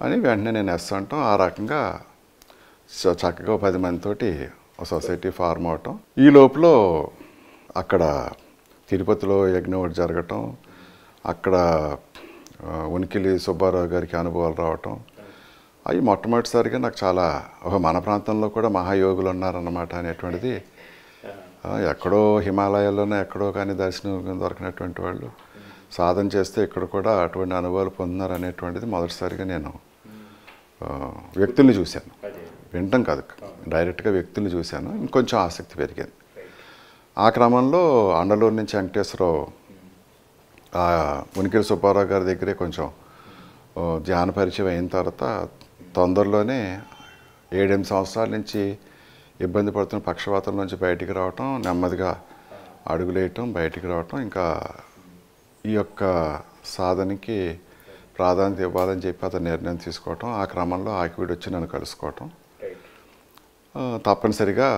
అని వెంటనే నేను ఎస్ అంటాం ఆ రకంగా చక్కగా పది మందితోటి సొసైటీ ఫార్మ్ అవటం ఈ లోపల అక్కడ తిరుపతిలో యజ్ఞం ఒకటి జరగటం అక్కడ ఉనికిలి సుబ్బారావు గారికి అనుభవాలు రావటం అవి మొట్టమొదటిసారిగా నాకు చాలా ఒక మన ప్రాంతంలో కూడా మహాయోగులు ఉన్నారన్నమాట అనేటువంటిది ఎక్కడో హిమాలయాల్లోనే ఎక్కడో కానీ దర్శనం దొరికినటువంటి వాళ్ళు సాధన చేస్తే ఇక్కడ కూడా అటువంటి అనుభవాలు పొందినారు అనేటువంటిది మొదటిసారిగా నేను వ్యక్తుల్ని చూశాను వినటం కాదు డైరెక్ట్గా వ్యక్తుల్ని చూశాను ఇంకొంచెం ఆసక్తి పెరిగింది ఆ క్రమంలో అండలూరు నుంచి వెంకటేశ్వరరావు ఉనికిరి సుబ్బారావు గారి దగ్గరే కొంచెం ధ్యాన పరిచయం అయిన తర్వాత తొందరలోనే ఏడెనిమిది సంవత్సరాల నుంచి ఇబ్బంది పడుతున్న పక్షవాతం నుంచి బయటికి రావటం నెమ్మదిగా అడుగులేయటం బయటికి రావటం ఇంకా ఈ యొక్క సాధనకి ప్రాధాన్యత ఇవ్వాలని చెప్పి అతను నిర్ణయం తీసుకోవటం ఆ క్రమంలో ఆకివీడు వచ్చి నన్ను కలుసుకోవటం తప్పనిసరిగా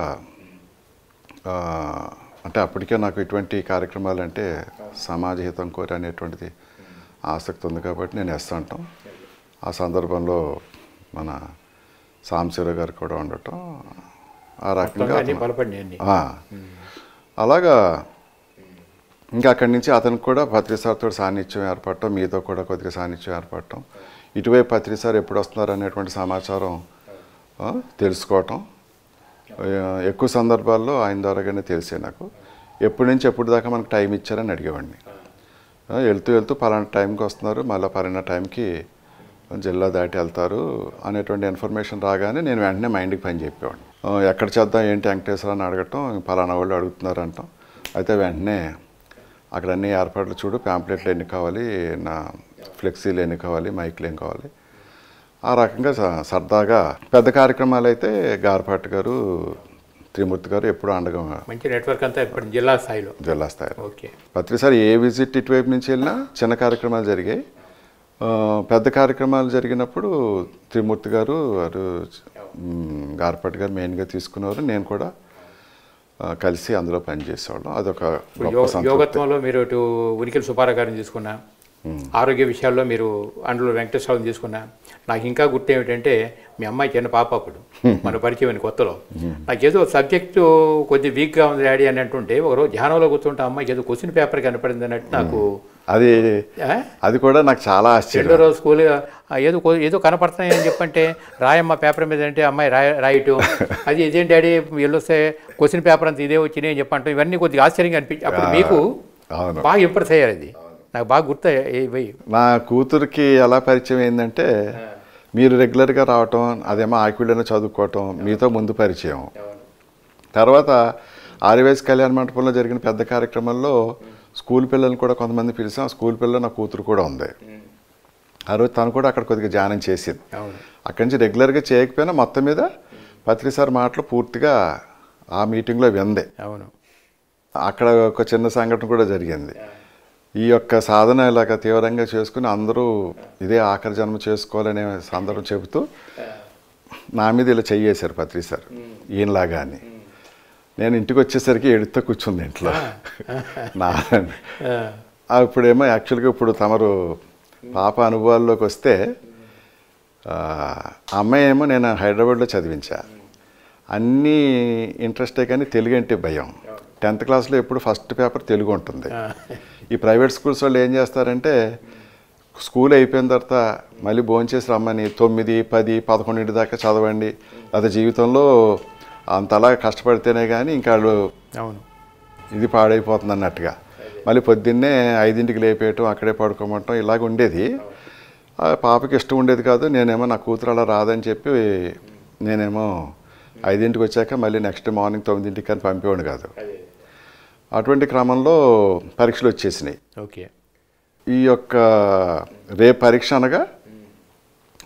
అంటే అప్పటికే నాకు ఇటువంటి కార్యక్రమాలు అంటే సమాజ హితం కోరి అనేటువంటిది ఆసక్తి ఉంది కాబట్టి నేను ఎస్ అంటాం ఆ సందర్భంలో మన సాంశివరావు గారు కూడా ఉండటం ఆ రకంగా అలాగా ఇంకా అక్కడి నుంచి అతనికి కూడా పత్రిసార్తో సాన్నిధ్యం ఏర్పడటం మీతో కూడా కొద్దిగా సాన్నిధ్యం ఏర్పడటం ఇటువైపు పత్రిసార్ ఎప్పుడు వస్తున్నారు అనేటువంటి సమాచారం తెలుసుకోవటం ఎక్కువ సందర్భాల్లో ఆయన ద్వారాగానే తెలిసే నాకు ఎప్పటి నుంచి ఎప్పుడు దాకా మనకు టైం ఇచ్చారని అడిగేవాడిని వెళ్తూ వెళ్తూ పలానా టైంకి వస్తున్నారు మళ్ళీ పలానా టైంకి జిల్లా దాటి వెళ్తారు అనేటువంటి ఇన్ఫర్మేషన్ రాగానే నేను వెంటనే మైండ్కి పని చెప్పేవాడిని ఎక్కడ చేద్దాం ఏంటి వెంకటేశ్వర అని అడగటం పలానా వాళ్ళు అడుగుతున్నారు అంటాం అయితే వెంటనే అక్కడ అన్ని ఏర్పాట్లు చూడు ప్యాంప్లెట్లు ఎన్ని కావాలి నా ఫ్లెక్సీలు ఎన్ని కావాలి మైక్లు ఏం కావాలి ఆ రకంగా సరదాగా పెద్ద కార్యక్రమాలు అయితే గార్పాట్ గారు త్రిమూర్తి గారు ఎప్పుడు అండగా మంచి నెట్వర్క్ అంతా జిల్లా స్థాయిలో జిల్లా స్థాయిలో ఓకే ప్రతిసారి ఏ విజిట్ ఇటువైపు నుంచి వెళ్ళినా చిన్న కార్యక్రమాలు జరిగాయి పెద్ద కార్యక్రమాలు జరిగినప్పుడు త్రిమూర్తి గారు వారు గారపాటి గారు మెయిన్గా తీసుకున్నారు నేను కూడా కలిసి అందులో పనిచేసేవాళ్ళం అదొక యోగత్వంలో మీరు ఇటు ఉనికిల సుపారా గారిని తీసుకున్నా ఆరోగ్య విషయాల్లో మీరు అండ్లో వెంకటేశ్వరం తీసుకున్నా నాకు ఇంకా గుర్తు ఏమిటంటే మీ అమ్మాయి చిన్న పాప అప్పుడు *laughs* మన పరిచయం కొత్తలో hmm. నాకు ఏదో సబ్జెక్టు కొద్ది వీక్గా ఉంది డాడీ అని అంటుంటే ఒకరోజు ధ్యానంలో కూర్చుంటే అమ్మాయికి ఏదో క్వశ్చన్ పేపర్ కనపడింది అన్నట్టు నాకు hmm. అది అది కూడా నాకు చాలా ఆశ్చర్యం రోజు స్కూల్ ఏదో ఏదో కనపడుతున్నాయి అని చెప్పంటే రాయమ్మ పేపర్ మీద అంటే అమ్మాయి రాయ రాయటం *laughs* అది ఇదేం డాడీ వస్తే క్వశ్చన్ పేపర్ అంతా ఇదే వచ్చినాయి అని చెప్పంటాం ఇవన్నీ కొద్దిగా ఆశ్చర్యంగా అనిపించి అప్పుడు మీకు బాగా ఇంప్రెస్ అయ్యారు అది నాకు బాగా గుర్తు నా కూతురికి ఎలా పరిచయం ఏంటంటే మీరు రెగ్యులర్గా రావటం అదేమో ఆక్విడైనా చదువుకోవటం మీతో ముందు పరిచయం తర్వాత ఆర్యవైస్ కళ్యాణ మండపంలో జరిగిన పెద్ద కార్యక్రమంలో స్కూల్ పిల్లల్ని కూడా కొంతమంది పిలిచాం స్కూల్ పిల్లలు నా కూతురు కూడా ఉంది ఆ రోజు తను కూడా అక్కడ కొద్దిగా ధ్యానం చేసింది అక్కడి నుంచి రెగ్యులర్గా చేయకపోయినా మొత్తం మీద సార్ మాటలు పూర్తిగా ఆ మీటింగ్లో వింది అవును అక్కడ ఒక చిన్న సంఘటన కూడా జరిగింది ఈ యొక్క సాధన ఇలాగ తీవ్రంగా చేసుకుని అందరూ ఇదే ఆఖరి జన్మ చేసుకోవాలనే సందర్భం చెబుతూ నా మీద ఇలా చెయ్యేశారు పత్రి సార్ ఈయనలాగా అని నేను ఇంటికి వచ్చేసరికి ఎడుతా కూర్చుంది ఇంట్లో *laughs* నా ఇప్పుడేమో యాక్చువల్గా ఇప్పుడు తమరు పాప అనుభవాల్లోకి వస్తే అమ్మాయి ఏమో నేను హైదరాబాద్లో చదివించా అన్నీ ఇంట్రెస్టే కానీ తెలుగు అంటే భయం టెన్త్ క్లాస్లో ఎప్పుడు ఫస్ట్ పేపర్ తెలుగు ఉంటుంది ఈ ప్రైవేట్ స్కూల్స్ వాళ్ళు ఏం చేస్తారంటే స్కూల్ అయిపోయిన తర్వాత మళ్ళీ భోంచేసి రమ్మని తొమ్మిది పది పదకొండింటి దాకా చదవండి అది జీవితంలో అంతలా కష్టపడితేనే కానీ ఇంకా వాళ్ళు అవును ఇది పాడైపోతుంది అన్నట్టుగా మళ్ళీ పొద్దున్నే ఐదింటికి లేపేయటం అక్కడే పడుకోమటం ఇలాగ ఉండేది పాపకి ఇష్టం ఉండేది కాదు నేనేమో నా కూతురు అలా రాదని చెప్పి నేనేమో ఐదింటికి వచ్చాక మళ్ళీ నెక్స్ట్ మార్నింగ్ తొమ్మిదింటికి కానీ పంపేవాడు కాదు అటువంటి క్రమంలో పరీక్షలు వచ్చేసినాయి ఓకే ఈ యొక్క రేపు పరీక్ష అనగా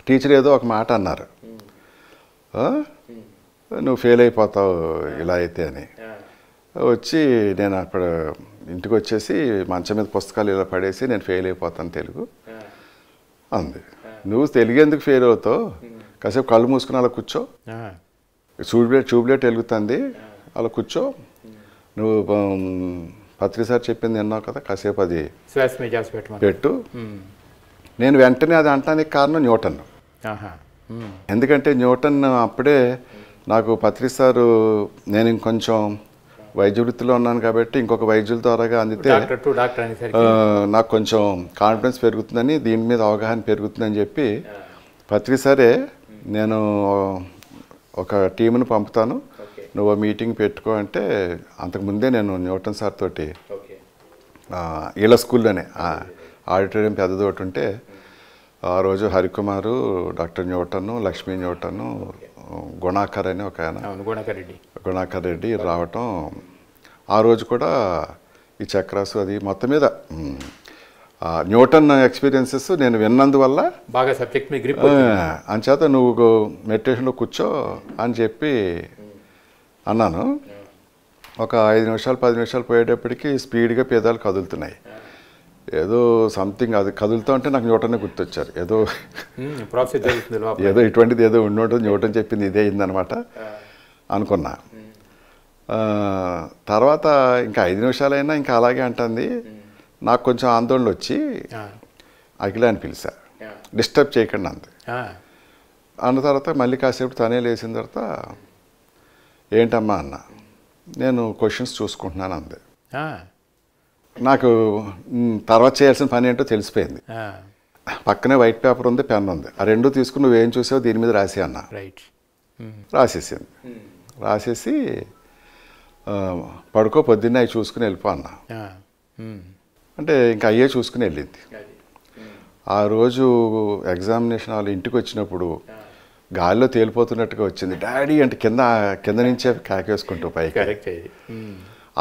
టీచర్ ఏదో ఒక మాట అన్నారు నువ్వు ఫెయిల్ అయిపోతావు ఇలా అయితే అని వచ్చి నేను అక్కడ ఇంటికి వచ్చేసి మంచం మీద పుస్తకాలు ఇలా పడేసి నేను ఫెయిల్ అయిపోతాను తెలుగు అంది నువ్వు తెలుగు ఎందుకు ఫెయిల్ అవుతావు కాసేపు కళ్ళు మూసుకుని అలా కూర్చో చూడలే చూడలే తెలుగుతుంది అలా కూర్చో నువ్వు పత్రిక సార్ చెప్పింది విన్నావు కదా కాసేపు అది పెట్టు నేను వెంటనే అది అంటానికి కారణం న్యూటన్ ఎందుకంటే న్యూటన్ అప్పుడే నాకు పత్రిక సారు నేను ఇంకొంచెం వైద్య వృత్తిలో ఉన్నాను కాబట్టి ఇంకొక వైద్యుల ద్వారాగా అందితే నాకు కొంచెం కాన్ఫిడెన్స్ పెరుగుతుందని దీని మీద అవగాహన పెరుగుతుందని చెప్పి పత్రిక సరే నేను ఒక టీంను పంపుతాను నువ్వు మీటింగ్ పెట్టుకో అంటే అంతకుముందే నేను న్యూటన్ సార్ తోటి ఇళ్ళ స్కూల్లోనే ఆడిటోరియం పెద్దది ఒకటి ఉంటే ఆ రోజు Harikumar doctor Newton Lakshmi Newton Gunakar అని ఒక ఆయన గుణాకర్ రెడ్డి గుణాకర్ రెడ్డి రావటం ఆ రోజు కూడా ఈ చక్రాసు అది మొత్తం మీద న్యూటన్ ఎక్స్పీరియన్సెస్ నేను విన్నందువల్ల బాగా సబ్జెక్ట్ అని చేత నువ్వు మెడిటేషన్లో కూర్చో అని చెప్పి అన్నాను ఒక ఐదు నిమిషాలు పది నిమిషాలు పోయేటప్పటికి స్పీడ్గా పేదాలు కదులుతున్నాయి ఏదో సంథింగ్ అది కదులుతా ఉంటే నాకు న్యూటన్ గుర్తొచ్చారు ఏదో ఏదో ఇటువంటిది ఏదో ఉండి న్యూటన్ చెప్పింది ఇదే అయిందనమాట అనుకున్నా తర్వాత ఇంకా ఐదు నిమిషాలైనా ఇంకా అలాగే అంటుంది నాకు కొంచెం ఆందోళన వచ్చి అఖిల అని పిలిచా డిస్టర్బ్ చేయకుండా అంది అన్న తర్వాత మళ్ళీ కాసేపు తనే లేచిన తర్వాత ఏంటమ్మా అన్న నేను క్వశ్చన్స్ చూసుకుంటున్నాను అంది నాకు తర్వాత చేయాల్సిన పని ఏంటో తెలిసిపోయింది పక్కనే వైట్ పేపర్ ఉంది పెన్ ఉంది ఆ రెండు తీసుకుని నువ్వు ఏం చూసావు దీని మీద రాసి అన్న రాసేసింది రాసేసి పడుకో పొద్దున్నే అవి చూసుకుని వెళ్ళిపో అన్న అంటే ఇంకా అయ్యే చూసుకుని వెళ్ళింది ఆ రోజు ఎగ్జామినేషన్ వాళ్ళు ఇంటికి వచ్చినప్పుడు గాల్లో తేలిపోతున్నట్టుగా వచ్చింది డాడీ అంటే కింద కింద నుంచే కాకేసుకుంటూ పైకి కరెక్ట్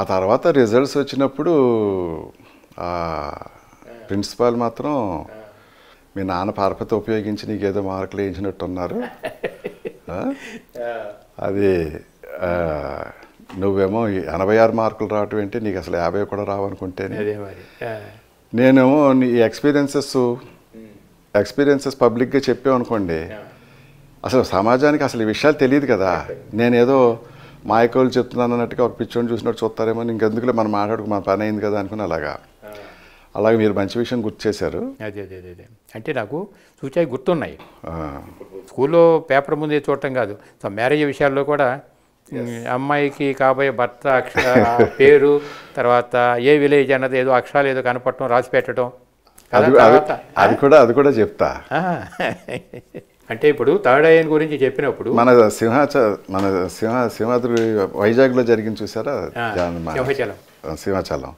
ఆ తర్వాత రిజల్ట్స్ వచ్చినప్పుడు ప్రిన్సిపాల్ మాత్రం మీ నాన్న పార్పతి ఉపయోగించి నీకు ఏదో మార్కులు ఉన్నారు *laughs* అది నువ్వేమో ఎనభై ఆరు మార్కులు రావటం ఏంటి నీకు అసలు యాభై కూడా రావనుకుంటే నేనేమో నీ ఎక్స్పీరియన్సెస్ ఎక్స్పీరియన్సెస్ పబ్లిక్గా చెప్పావు అనుకోండి అసలు సమాజానికి అసలు ఈ విషయాలు తెలియదు కదా నేనేదో మాయకోలు చెప్తున్నాను అన్నట్టుగా ఒక పిచ్చోని చూసినట్టు చూస్తారేమో ఇంకెందుకులే మనం మాట్లాడుకు మన పని అయింది కదా అనుకుని అలాగా అలాగే మీరు మంచి విషయం గుర్తు చేశారు అదే అదే అదే అంటే నాకు సూచాయి గుర్తున్నాయి స్కూల్లో పేపర్ ముందే చూడటం కాదు మ్యారేజ్ విషయాల్లో కూడా అమ్మాయికి కాబోయే భర్త అక్ష పేరు తర్వాత ఏ విలేజ్ అన్నది ఏదో అక్షరాలు ఏదో కనపడటం రాసి పెట్టడం అది కూడా అది కూడా చెప్తా అంటే ఇప్పుడు థర్డ్ గురించి చెప్పినప్పుడు మన సింహాచ మన సింహ సింహాద్రి వైజాగ్లో జరిగింది చూసారా సింహాచలం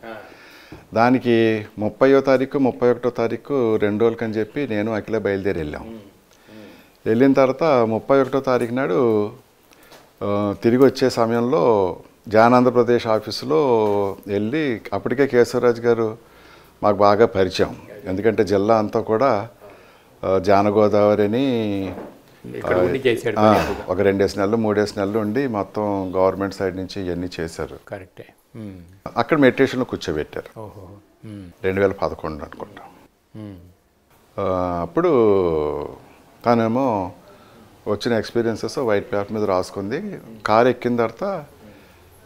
దానికి ముప్పయో తారీఖు ముప్పై ఒకటో తారీఖు రెండు రోజులకి అని చెప్పి నేను అఖిల బయలుదేరి వెళ్ళాం వెళ్ళిన తర్వాత ముప్పై ఒకటో తారీఖు నాడు తిరిగి వచ్చే సమయంలో జాన్ ఆంధ్రప్రదేశ్ ఆఫీసులో వెళ్ళి అప్పటికే కేశవరాజు గారు మాకు బాగా పరిచయం ఎందుకంటే జిల్లా అంతా కూడా జానగోదావరి అని ఒక రెండేసి నెలలు మూడేసి నెలలు ఉండి మొత్తం గవర్నమెంట్ సైడ్ నుంచి ఇవన్నీ చేశారు కరెక్టే అక్కడ మెడిటేషన్లో కూర్చోబెట్టారు రెండు వేల పదకొండు అనుకుంటా అప్పుడు తానేమో వచ్చిన ఎక్స్పీరియన్సెస్ వైట్ పేపర్ మీద రాసుకుంది కారు ఎక్కిన తర్వాత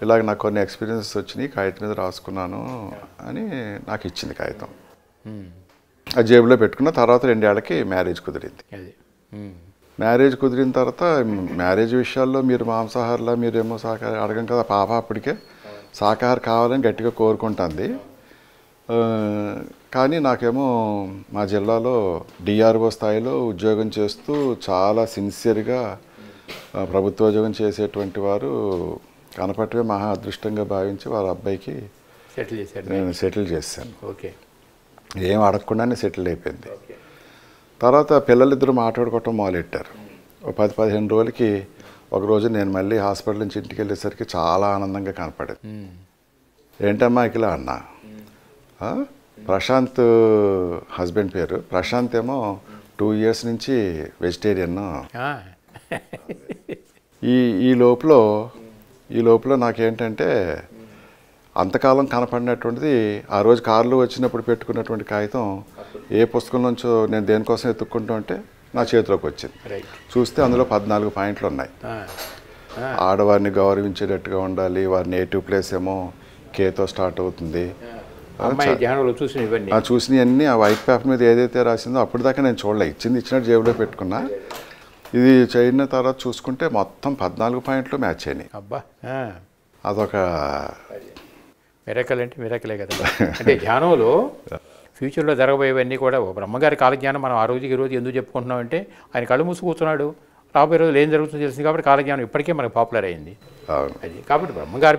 ఇలాగ నాకు కొన్ని ఎక్స్పీరియన్సెస్ వచ్చినాయి కాగితం మీద రాసుకున్నాను అని నాకు ఇచ్చింది కాగితం ఆ జేబులో పెట్టుకున్న తర్వాత రెండేళ్లకి మ్యారేజ్ కుదిరింది అది మ్యారేజ్ కుదిరిన తర్వాత మ్యారేజ్ విషయాల్లో మీరు మాంసాహారలా మీరేమో శాఖాహార అడగం కదా పాప అప్పటికే శాఖాహార కావాలని గట్టిగా కోరుకుంటుంది కానీ నాకేమో మా జిల్లాలో డిఆర్ఓ స్థాయిలో ఉద్యోగం చేస్తూ చాలా సిన్సియర్గా ప్రభుత్వ ఉద్యోగం చేసేటువంటి వారు కనపడమే మహా అదృష్టంగా భావించి వారి అబ్బాయికి సెటిల్ చేశారు నేను సెటిల్ చేశాను ఓకే ఏం అడగకుండానే సెటిల్ అయిపోయింది తర్వాత పిల్లలిద్దరు మాట్లాడుకోవటం మొదలెట్టారు ఓ పది పదిహేను రోజులకి ఒకరోజు నేను మళ్ళీ హాస్పిటల్ నుంచి ఇంటికి వెళ్ళేసరికి చాలా ఆనందంగా కనపడేది ఏంటమ్మా ఇలా అన్న ప్రశాంత్ హస్బెండ్ పేరు ప్రశాంత్ ఏమో టూ ఇయర్స్ నుంచి వెజిటేరియన్ ఈ ఈ లోపల ఈ లోపల నాకేంటంటే అంతకాలం కనపడినటువంటిది ఆ రోజు కారులో వచ్చినప్పుడు పెట్టుకున్నటువంటి కాగితం ఏ పుస్తకం నుంచో నేను దేనికోసం ఎత్తుక్కుంటూ అంటే నా చేతిలోకి వచ్చింది చూస్తే అందులో పద్నాలుగు పాయింట్లు ఉన్నాయి ఆడవారిని గౌరవించేటట్టుగా ఉండాలి వారి నేటివ్ ప్లేస్ ఏమో కేతో స్టార్ట్ అవుతుంది చూసిన చూసినవన్నీ ఆ వైట్ పేపర్ మీద ఏదైతే రాసిందో అప్పుడు దాకా నేను చూడలే ఇచ్చింది ఇచ్చినట్టు జేబులో పెట్టుకున్నా ఇది చేయిన తర్వాత చూసుకుంటే మొత్తం పద్నాలుగు పాయింట్లు మ్యాచ్ అయినాయి అబ్బా అదొక మిరాకల్ అంటే మిరకలే కదా అంటే ధ్యానంలో ఫ్యూచర్లో జరగబోయేవన్నీ కూడా బ్రహ్మగారి కాలజ్ఞానం మనం ఆ రోజుకి ఈ రోజు ఎందుకు చెప్పుకుంటున్నాం అంటే ఆయన కళ్ళు మూసి కూర్చున్నాడు రాబోయే రోజులు ఏం జరుగుతుందో తెలిసింది కాబట్టి కాలజ్ఞానం ఇప్పటికే మనకు పాపులర్ అయింది అది కాబట్టి బ్రహ్మగారి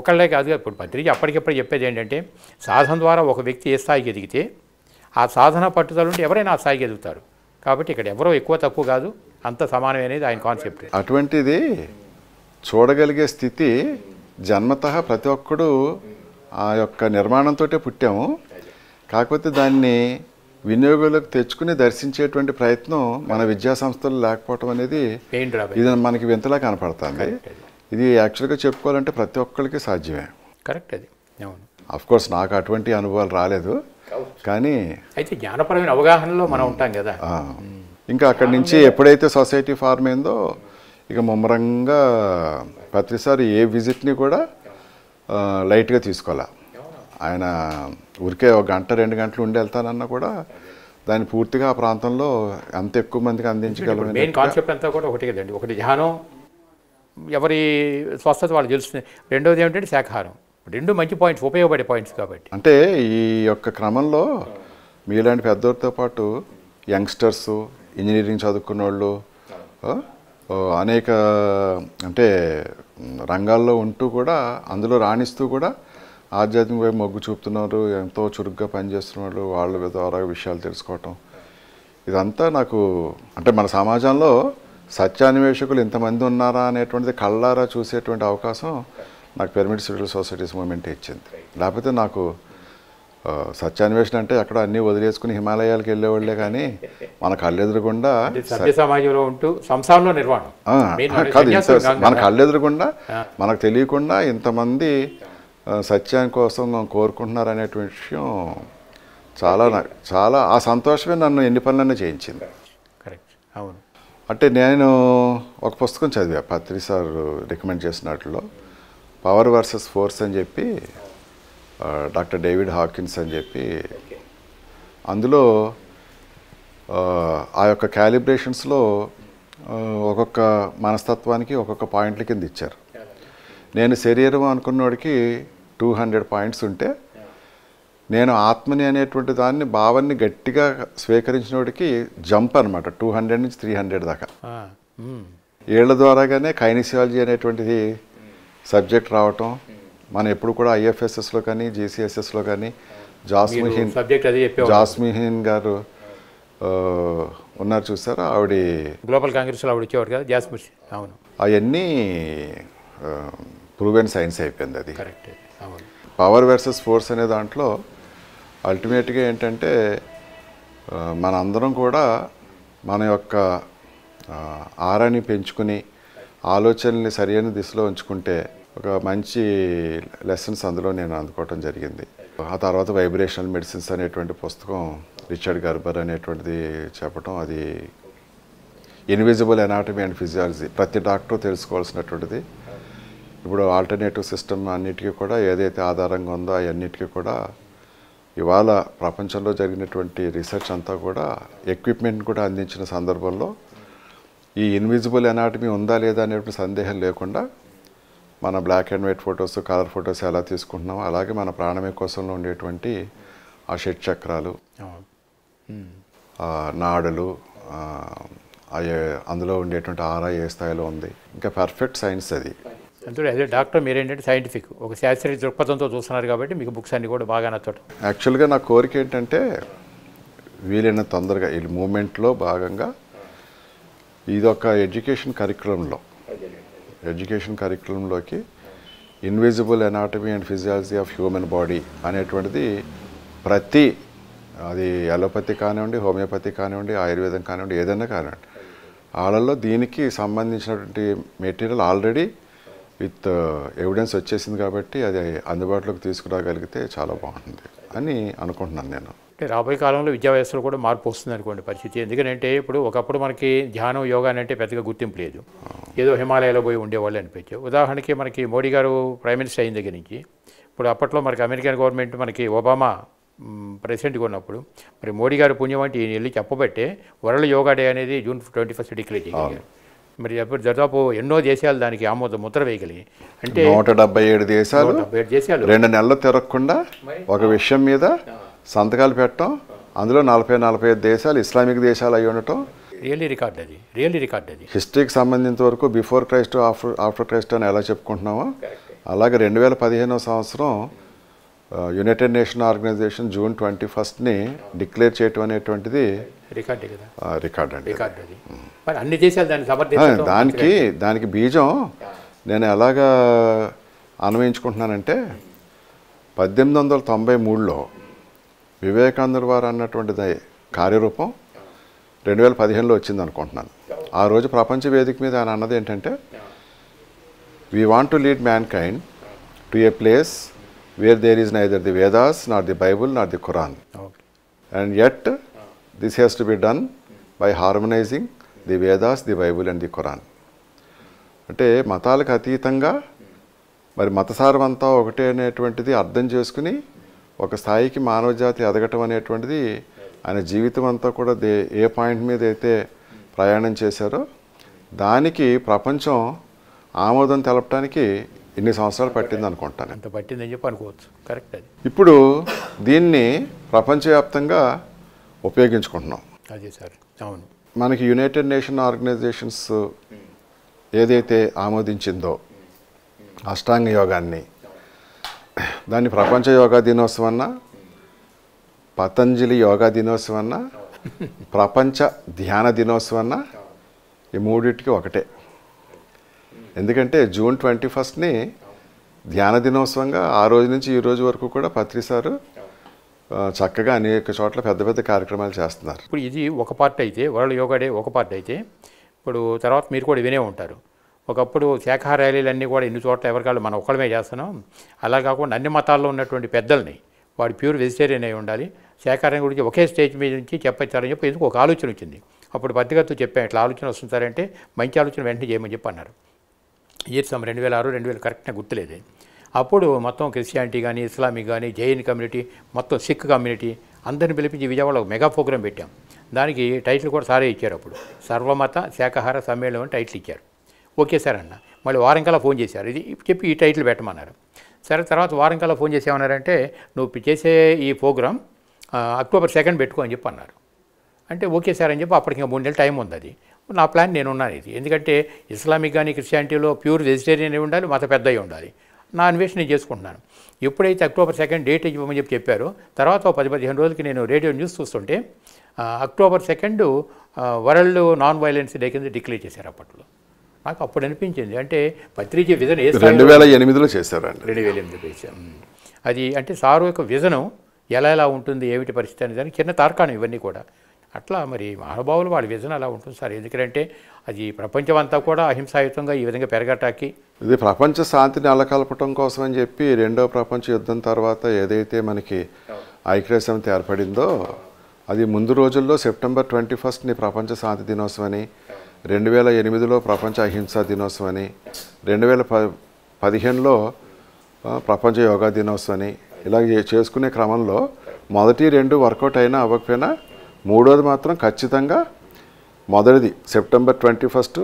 ఒకళ్ళే కాదు ఇప్పుడు పత్రిక అప్పటికప్పుడు చెప్పేది ఏంటంటే సాధన ద్వారా ఒక వ్యక్తి ఏ స్థాయికి ఎదిగితే ఆ సాధన పట్టుదల ఉంటే ఎవరైనా ఆ స్థాయికి ఎదుగుతారు కాబట్టి ఇక్కడ ఎవరో ఎక్కువ తక్కువ కాదు అంత సమానమే అనేది ఆయన కాన్సెప్ట్ అటువంటిది చూడగలిగే స్థితి జన్మత ప్రతి ఒక్కడు ఆ యొక్క నిర్మాణంతో పుట్టాము కాకపోతే దాన్ని వినియోగులకు తెచ్చుకుని దర్శించేటువంటి ప్రయత్నం మన విద్యా సంస్థలు లేకపోవటం అనేది ఇది మనకి వింతలా కనపడుతుంది ఇది యాక్చువల్గా చెప్పుకోవాలంటే ప్రతి ఒక్కరికి సాధ్యమే కరెక్ట్ అది అఫ్ కోర్స్ నాకు అటువంటి అనుభవాలు రాలేదు కానీ అయితే జ్ఞానపరమైన అవగాహనలో మనం ఉంటాం కదా ఇంకా అక్కడి నుంచి ఎప్పుడైతే సొసైటీ ఫార్మ్ అయిందో ఇక ముమ్మరంగా ప్రతిసారి ఏ విజిట్ని కూడా లైట్గా తీసుకోవాలి ఆయన ఊరికే ఒక గంట రెండు గంటలు ఉండి వెళ్తానన్నా కూడా దాన్ని పూర్తిగా ఆ ప్రాంతంలో అంత ఎక్కువ మందికి అందించగలం మెయిన్ కాన్సెప్ట్ అంతా కూడా ఒకటి కదండి ఒకటి ధ్యానం ఎవరి స్వస్థత వాళ్ళు తెలుస్తుంది రెండోది ఏమిటంటే శాఖాహారం రెండు మంచి పాయింట్స్ ఉపయోగపడే పాయింట్స్ కాబట్టి అంటే ఈ యొక్క క్రమంలో మీలాంటి పెద్దవారితో పాటు యంగ్స్టర్స్ ఇంజనీరింగ్ చదువుకున్న వాళ్ళు అనేక అంటే రంగాల్లో ఉంటూ కూడా అందులో రాణిస్తూ కూడా ఆధ్యాత్మిక వైపు మొగ్గు చూపుతున్నారు ఎంతో చురుగ్గా పనిచేస్తున్నారు వాళ్ళ ద్వారా విషయాలు తెలుసుకోవటం ఇదంతా నాకు అంటే మన సమాజంలో సత్యాన్వేషకులు ఇంతమంది ఉన్నారా అనేటువంటిది కళ్ళారా చూసేటువంటి అవకాశం నాకు పెర్మిడ్ సివిల్ సొసైటీస్ మూమెంట్ ఇచ్చింది లేకపోతే నాకు సత్యాన్వేషణ అంటే అక్కడ అన్నీ వదిలేసుకుని హిమాలయాలకు వెళ్ళేవాళ్లే కానీ మన కళ్ళెదురకుండా సమాజంలో ఉంటూ సంసారంలో నిర్వహణ కాదు మన కళ్ళెదురకుండా మనకు తెలియకుండా ఇంతమంది సత్యాన్ని కోసం కోరుకుంటున్నారు అనేటువంటి విషయం చాలా చాలా ఆ సంతోషమే నన్ను ఎన్ని పనులన్నీ చేయించింది అవును అంటే నేను ఒక పుస్తకం చదివా పత్రి సార్ రికమెండ్ చేసినట్లో పవర్ వర్సెస్ ఫోర్స్ అని చెప్పి డాక్టర్ డేవిడ్ హాకిన్స్ అని చెప్పి అందులో ఆ యొక్క క్యాలిబ్రేషన్స్లో ఒక్కొక్క మనస్తత్వానికి ఒక్కొక్క పాయింట్ల కింద ఇచ్చారు నేను శరీరం అనుకున్నవాడికి టూ హండ్రెడ్ పాయింట్స్ ఉంటే నేను ఆత్మని అనేటువంటి దాన్ని భావాన్ని గట్టిగా స్వీకరించిన వాడికి జంప్ అనమాట టూ హండ్రెడ్ నుంచి త్రీ హండ్రెడ్ దాకా ఏళ్ల ద్వారాగానే కైనిసియాలజీ అనేటువంటిది సబ్జెక్ట్ రావటం మనం ఎప్పుడు కూడా ఐఎఫ్ఎస్ఎస్లో కానీ జీసీఎస్ఎస్లో కానీ జాస్మిహీన్ జాస్మిహీన్ గారు ఉన్నారు చూసారా ఆవిడ గ్లోబల్ కాంగ్రెస్లో ఆవిడ ఇచ్చేవారు కదా జాస్మిహీన్ అవును అవన్నీ ప్రూవెన్ సైన్స్ అయిపోయింది అది పవర్ వర్సెస్ ఫోర్స్ అనే దాంట్లో అల్టిమేట్గా ఏంటంటే మన అందరం కూడా మన యొక్క ఆరాన్ని పెంచుకుని ఆలోచనల్ని సరైన దిశలో ఉంచుకుంటే ఒక మంచి లెసన్స్ అందులో నేను అందుకోవటం జరిగింది ఆ తర్వాత వైబ్రేషనల్ మెడిసిన్స్ అనేటువంటి పుస్తకం రిచర్డ్ గర్బర్ అనేటువంటిది చెప్పటం అది ఇన్విజిబుల్ ఎనాటమీ అండ్ ఫిజియాలజీ ప్రతి డాక్టర్ తెలుసుకోవాల్సినటువంటిది ఇప్పుడు ఆల్టర్నేటివ్ సిస్టమ్ అన్నిటికీ కూడా ఏదైతే ఆధారంగా ఉందో అవన్నిటికీ కూడా ఇవాళ ప్రపంచంలో జరిగినటువంటి రీసెర్చ్ అంతా కూడా ఎక్విప్మెంట్ కూడా అందించిన సందర్భంలో ఈ ఇన్విజిబుల్ ఎనాటమీ ఉందా లేదా అనేటువంటి సందేహం లేకుండా మన black and white photos colour photos ఎలా తీసుకుంటున్నాం అలాగే మన ప్రాణమే కోసంలో ఉండేటువంటి ఆ షెట్ చక్రాలు నాడులు అయ్యే అందులో ఉండేటువంటి ఆరా ఏ స్థాయిలో ఉంది ఇంకా పర్ఫెక్ట్ సైన్స్ అది అంటే అదే డాక్టర్ మీరేంటంటే సైంటిఫిక్ ఒక శాస్త్రీయ దృక్పథంతో చూస్తున్నారు కాబట్టి మీకు బుక్స్ అన్ని కూడా బాగా నచ్చట యాక్చువల్గా నా కోరిక ఏంటంటే వీలైన తొందరగా ఈ మూమెంట్లో భాగంగా ఇది ఒక ఎడ్యుకేషన్ కరికులంలో ఎడ్యుకేషన్ కార్యక్రమంలోకి invisible anatomy and physiology of human body అనేటువంటిది ప్రతి అది అలోపతి కానివ్వండి హోమియోపతి కానివ్వండి ఆయుర్వేదం కానివ్వండి ఏదైనా కానివ్వండి వాళ్ళల్లో దీనికి సంబంధించినటువంటి మెటీరియల్ ఆల్రెడీ విత్ ఎవిడెన్స్ వచ్చేసింది కాబట్టి అది అందుబాటులోకి తీసుకురాగలిగితే చాలా బాగుంటుంది అని అనుకుంటున్నాను నేను అంటే రాబోయే కాలంలో విద్యా వ్యవస్థలు కూడా మార్పు వస్తుంది అనుకోండి పరిస్థితి ఎందుకంటే ఇప్పుడు ఒకప్పుడు మనకి ధ్యానం యోగా అంటే పెద్దగా గుర్తింపు లేదు ఏదో హిమాలయాలో పోయి ఉండేవాళ్ళు అనిపించారు ఉదాహరణకి మనకి మోడీ గారు ప్రైమ్ మినిస్టర్ అయిన దగ్గర నుంచి ఇప్పుడు అప్పట్లో మనకి అమెరికన్ గవర్నమెంట్ మనకి ఒబామా ప్రెసిడెంట్గా ఉన్నప్పుడు మరి మోడీ గారు పుణ్యం అంటే ఈయన వెళ్ళి చెప్పబట్టే వరల్డ్ యోగా డే అనేది జూన్ ట్వంటీ ఫస్ట్ డిక్లేర్ చేయాలి మరి అప్పుడు దాదాపు ఎన్నో దేశాలు దానికి ఆమోద ముద్ర వేయగలి అంటే నూట డెబ్బై ఏడు దేశాలు డెబ్బై ఏడు దేశాలు రెండు నెలలు తిరగకుండా ఒక విషయం మీద సంతకాలు పెట్టడం అందులో నలభై నలభై దేశాలు ఇస్లామిక్ దేశాలు అయి ఉండటం రియల్లీ రికార్డ్ అది రియల్లీ రికార్డ్ అది హిస్టరీకి సంబంధించిన వరకు before Christ after after Christ అని ఎలా చెప్పుకుంటున్నామో అలాగే రెండు వేల పదిహేనవ సంవత్సరం United Nation Organization June twenty ఫస్ట్ని డిక్లేర్ చేయటం అనేటువంటిది రికార్డ్ రికార్డ్ అండి అన్ని దేశాలు దానికి దానికి బీజం నేను ఎలాగా అన్వయించుకుంటున్నానంటే పద్దెనిమిది వందల తొంభై మూడులో వివేకానందుడు వారు అన్నటువంటిది కార్యరూపం రెండు వేల పదిహేనులో వచ్చింది అనుకుంటున్నాను ఆ రోజు ప్రపంచ వేదిక మీద ఆయన అన్నది ఏంటంటే we want to lead mankind to a place where there is neither the Vedas not the Bible not the Quran and at this has to be done by harmonising the Vedas the Bible and the Quran అంటే మతాలకు అతీతంగా మరి మతసారం అంతా ఒకటే అనేటువంటిది అర్థం చేసుకుని ఒక స్థాయికి మానవజాతి ఎదగటం అనేటువంటిది ఆయన జీవితం అంతా కూడా దే ఏ పాయింట్ మీద అయితే ప్రయాణం చేశారో దానికి ప్రపంచం ఆమోదం తెలపడానికి ఇన్ని సంవత్సరాలు పట్టింది అనుకుంటాను అంత పట్టిందని చెప్పి అనుకోవచ్చు కరెక్ట్ అది ఇప్పుడు దీన్ని ప్రపంచవ్యాప్తంగా ఉపయోగించుకుంటున్నాం అదే సార్ అవును మనకి యునైటెడ్ నేషన్ ఆర్గనైజేషన్స్ ఏదైతే ఆమోదించిందో అష్టాంగ యోగాన్ని దాన్ని ప్రపంచ యోగా దినోత్సవం అన్న పతంజలి యోగా దినోత్సవం అన్న ప్రపంచ ధ్యాన దినోత్సవం అన్న ఈ మూడింటికి ఒకటే ఎందుకంటే జూన్ ట్వంటీ ఫస్ట్ని ధ్యాన దినోత్సవంగా ఆ రోజు నుంచి ఈ రోజు వరకు కూడా పత్రిసారు చక్కగా అనేక చోట్ల పెద్ద పెద్ద కార్యక్రమాలు చేస్తున్నారు ఇప్పుడు ఇది ఒక పార్ట్ అయితే వరల్డ్ యోగా డే ఒక పార్ట్ అయితే ఇప్పుడు తర్వాత మీరు కూడా వినే ఉంటారు ఒకప్పుడు శాఖా ర్యాలీలన్నీ కూడా ఎన్ని చోట్ల ఎవరికాళ్ళు మనం ఒకళ్ళమే చేస్తున్నాం అలా కాకుండా అన్ని మతాల్లో ఉన్నటువంటి పెద్దల్ని వాడు ప్యూర్ వెజిటేరియన్ అయి ఉండాలి శాఖారం గురించి ఒకే స్టేజ్ మీద నుంచి చెప్పచ్చారని చెప్పి ఎందుకు ఒక ఆలోచన వచ్చింది అప్పుడు పత్రికత్తు చెప్పాను ఇట్లా ఆలోచన వస్తుంటారంటే మంచి ఆలోచన వెంటనే చేయమని చెప్పి అన్నారు ఇయర్ సమ్ రెండు వేల ఆరు రెండు వేలు కరెక్ట్గా గుర్తులేదు అప్పుడు మొత్తం క్రిస్టియానిటీ కానీ ఇస్లామిక్ కానీ జైన్ కమ్యూనిటీ మొత్తం సిక్ కమ్యూనిటీ అందరిని పిలిపించి విజయవాడలో ఒక మెగా ప్రోగ్రామ్ పెట్టాం దానికి టైటిల్ కూడా సారే ఇచ్చారు అప్పుడు సర్వమత శాఖాహార సమ్మేళనం అని టైటిల్ ఇచ్చారు ఓకే సార్ అన్న మళ్ళీ వారం కల్లా ఫోన్ చేశారు ఇది చెప్పి ఈ టైటిల్ పెట్టమన్నారు సరే తర్వాత వారం కల్లా ఫోన్ చేసేమన్నారంటే నువ్వు చేసే ఈ ప్రోగ్రామ్ అక్టోబర్ సెకండ్ పెట్టుకో అని చెప్పి అన్నారు అంటే ఓకే సార్ అని చెప్పి అప్పటికి ఇంకా మూడు నెలలు టైం ఉంది అది నా ప్లాన్ నేను ఉన్నాను ఇది ఎందుకంటే ఇస్లామిక్ కానీ క్రిస్టియానిటీలో ప్యూర్ వెజిటేరియన్ ఉండాలి మత పెద్ద ఉండాలి నా అన్వేషణ నేను చేసుకుంటున్నాను ఎప్పుడైతే అక్టోబర్ సెకండ్ డేట్ ఇవ్వమని చెప్పి చెప్పారో తర్వాత పది పదిహేను రోజులకి నేను రేడియో న్యూస్ చూస్తుంటే October second world non violence day కింద డిక్లేర్ చేశారు అప్పట్లో నాకు అప్పుడు అనిపించింది అంటే పత్రిక విజన్ ఏ రెండు వేల ఎనిమిదిలో చేశారండి రెండు వేల ఎనిమిదిలో చేశాం అది అంటే సారు యొక్క విజనం ఎలా ఎలా ఉంటుంది ఏమిటి పరిస్థితి అనేది దానికి చిన్న తార్కాణం ఇవన్నీ కూడా అట్లా మరి మహానుభావులు వాళ్ళ విజన్ అలా ఉంటుంది సార్ ఎందుకంటే అది ప్రపంచం అంతా కూడా అహింసాయుతంగా ఈ విధంగా పెరగటానికి ఇది ప్రపంచ శాంతిని అలకల్పటం కోసం అని చెప్పి రెండో ప్రపంచ యుద్ధం తర్వాత ఏదైతే మనకి ఐక్యసమితి ఏర్పడిందో అది ముందు రోజుల్లో సెప్టెంబర్ ట్వంటీ ఫస్ట్ని ప్రపంచ శాంతి దినోత్సవం అని రెండు వేల ఎనిమిదిలో ప్రపంచ అహింసా దినోత్సవం అని రెండు వేల ప పదిహేనులో ప్రపంచ యోగా దినోత్సవం అని ఇలా చేసుకునే క్రమంలో మొదటి రెండు వర్కౌట్ అయినా అవ్వకపోయినా మూడోది మాత్రం ఖచ్చితంగా మొదటిది September twenty first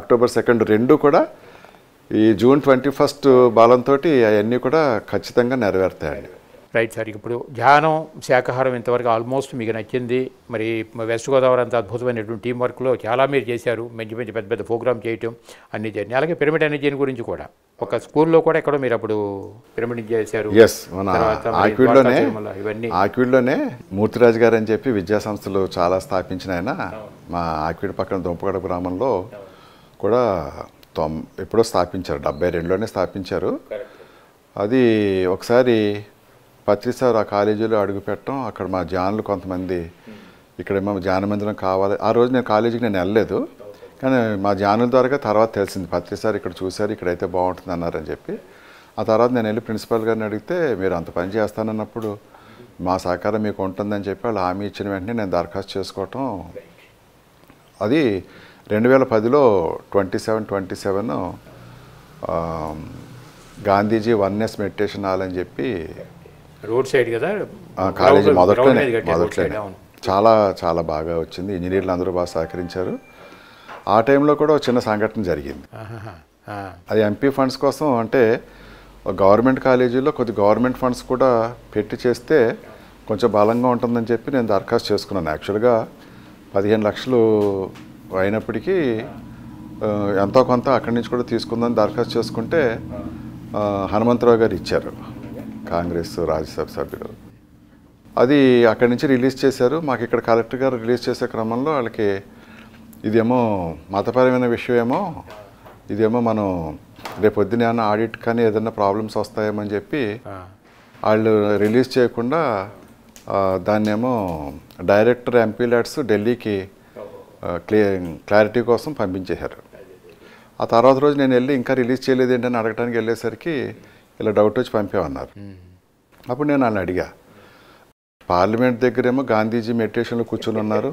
October second రెండు కూడా ఈ జూన్ ట్వంటీ ఫస్ట్ బాలంతో అవన్నీ కూడా ఖచ్చితంగా నెరవేరుతాయండి రైట్ సార్ ఇప్పుడు ధ్యానం శాఖాహారం ఇంతవరకు ఆల్మోస్ట్ మీకు నచ్చింది మరి వెస్ట్ గోదావరి అంత అద్భుతమైనటువంటి టీం వర్క్లో చాలా మీరు చేశారు మంచి మంచి పెద్ద పెద్ద ప్రోగ్రామ్ చేయటం అన్ని చేయండి అలాగే పిరమిడ్ ఎనర్జీని గురించి కూడా ఒక స్కూల్లో కూడా ఎక్కడో మీరు అప్పుడు పిరమిడ్ చేశారు ఇవన్నీ ఆక్విడ్లోనే మూర్తిరాజు గారు అని చెప్పి విద్యా సంస్థలు చాలా స్థాపించిన ఆయన మా ఆక్విడ్ పక్కన దుంపగడ గ్రామంలో కూడా తొం ఎప్పుడో స్థాపించారు డెబ్బై రెండులోనే స్థాపించారు అది ఒకసారి పత్రిసార్ ఆ కాలేజీలో అడుగు పెట్టడం అక్కడ మా జానులు కొంతమంది ఇక్కడ జాన మందిరం కావాలి ఆ రోజు నేను కాలేజీకి నేను వెళ్ళలేదు కానీ మా జానుల ద్వారా తర్వాత తెలిసింది సార్ ఇక్కడ చూశారు ఇక్కడైతే బాగుంటుంది అన్నారని చెప్పి ఆ తర్వాత నేను వెళ్ళి ప్రిన్సిపాల్ గారిని అడిగితే మీరు అంత పని చేస్తానన్నప్పుడు మా సహకారం మీకు ఉంటుందని చెప్పి వాళ్ళు హామీ ఇచ్చిన వెంటనే నేను దరఖాస్తు చేసుకోవటం అది రెండు వేల పదిలో twenty seven twenty seven Gandhiji's meditation hall అని చెప్పి రోడ్ సైడ్ కదా కాలేజీ మొదట్లోనే మొదట్లోనే చాలా చాలా బాగా వచ్చింది ఇంజనీర్లు అందరూ బాగా సహకరించారు ఆ టైంలో కూడా చిన్న సంఘటన జరిగింది అది ఎంపీ ఫండ్స్ కోసం అంటే గవర్నమెంట్ కాలేజీలో కొద్ది గవర్నమెంట్ ఫండ్స్ కూడా పెట్టి చేస్తే కొంచెం బలంగా ఉంటుందని చెప్పి నేను దరఖాస్తు చేసుకున్నాను యాక్చువల్గా పదిహేను లక్షలు అయినప్పటికీ ఎంతో కొంత అక్కడి నుంచి కూడా తీసుకుందని దరఖాస్తు చేసుకుంటే హనుమంతరావు గారు ఇచ్చారు కాంగ్రెస్ రాజ్యసభ సభ్యులు అది అక్కడి నుంచి రిలీజ్ చేశారు మాకు ఇక్కడ కలెక్టర్ గారు రిలీజ్ చేసే క్రమంలో వాళ్ళకి ఇదేమో మతపరమైన విషయమేమో ఇదేమో మనం రేపు పొద్దున ఆడిట్ కానీ ఏదన్నా ప్రాబ్లమ్స్ వస్తాయేమని చెప్పి వాళ్ళు రిలీజ్ చేయకుండా దాన్ని ఏమో డైరెక్టర్ ఎంపీ ల్యాడ్స్ ఢిల్లీకి క్లారిటీ కోసం పంపించేశారు ఆ తర్వాత రోజు నేను వెళ్ళి ఇంకా రిలీజ్ చేయలేదు ఏంటని అడగడానికి వెళ్ళేసరికి ఇలా డౌట్ వచ్చి పంపామన్నారు అప్పుడు నేను వాళ్ళని అడిగా పార్లమెంట్ దగ్గరేమో గాంధీజీ మెడిటేషన్లో కూర్చుని ఉన్నారు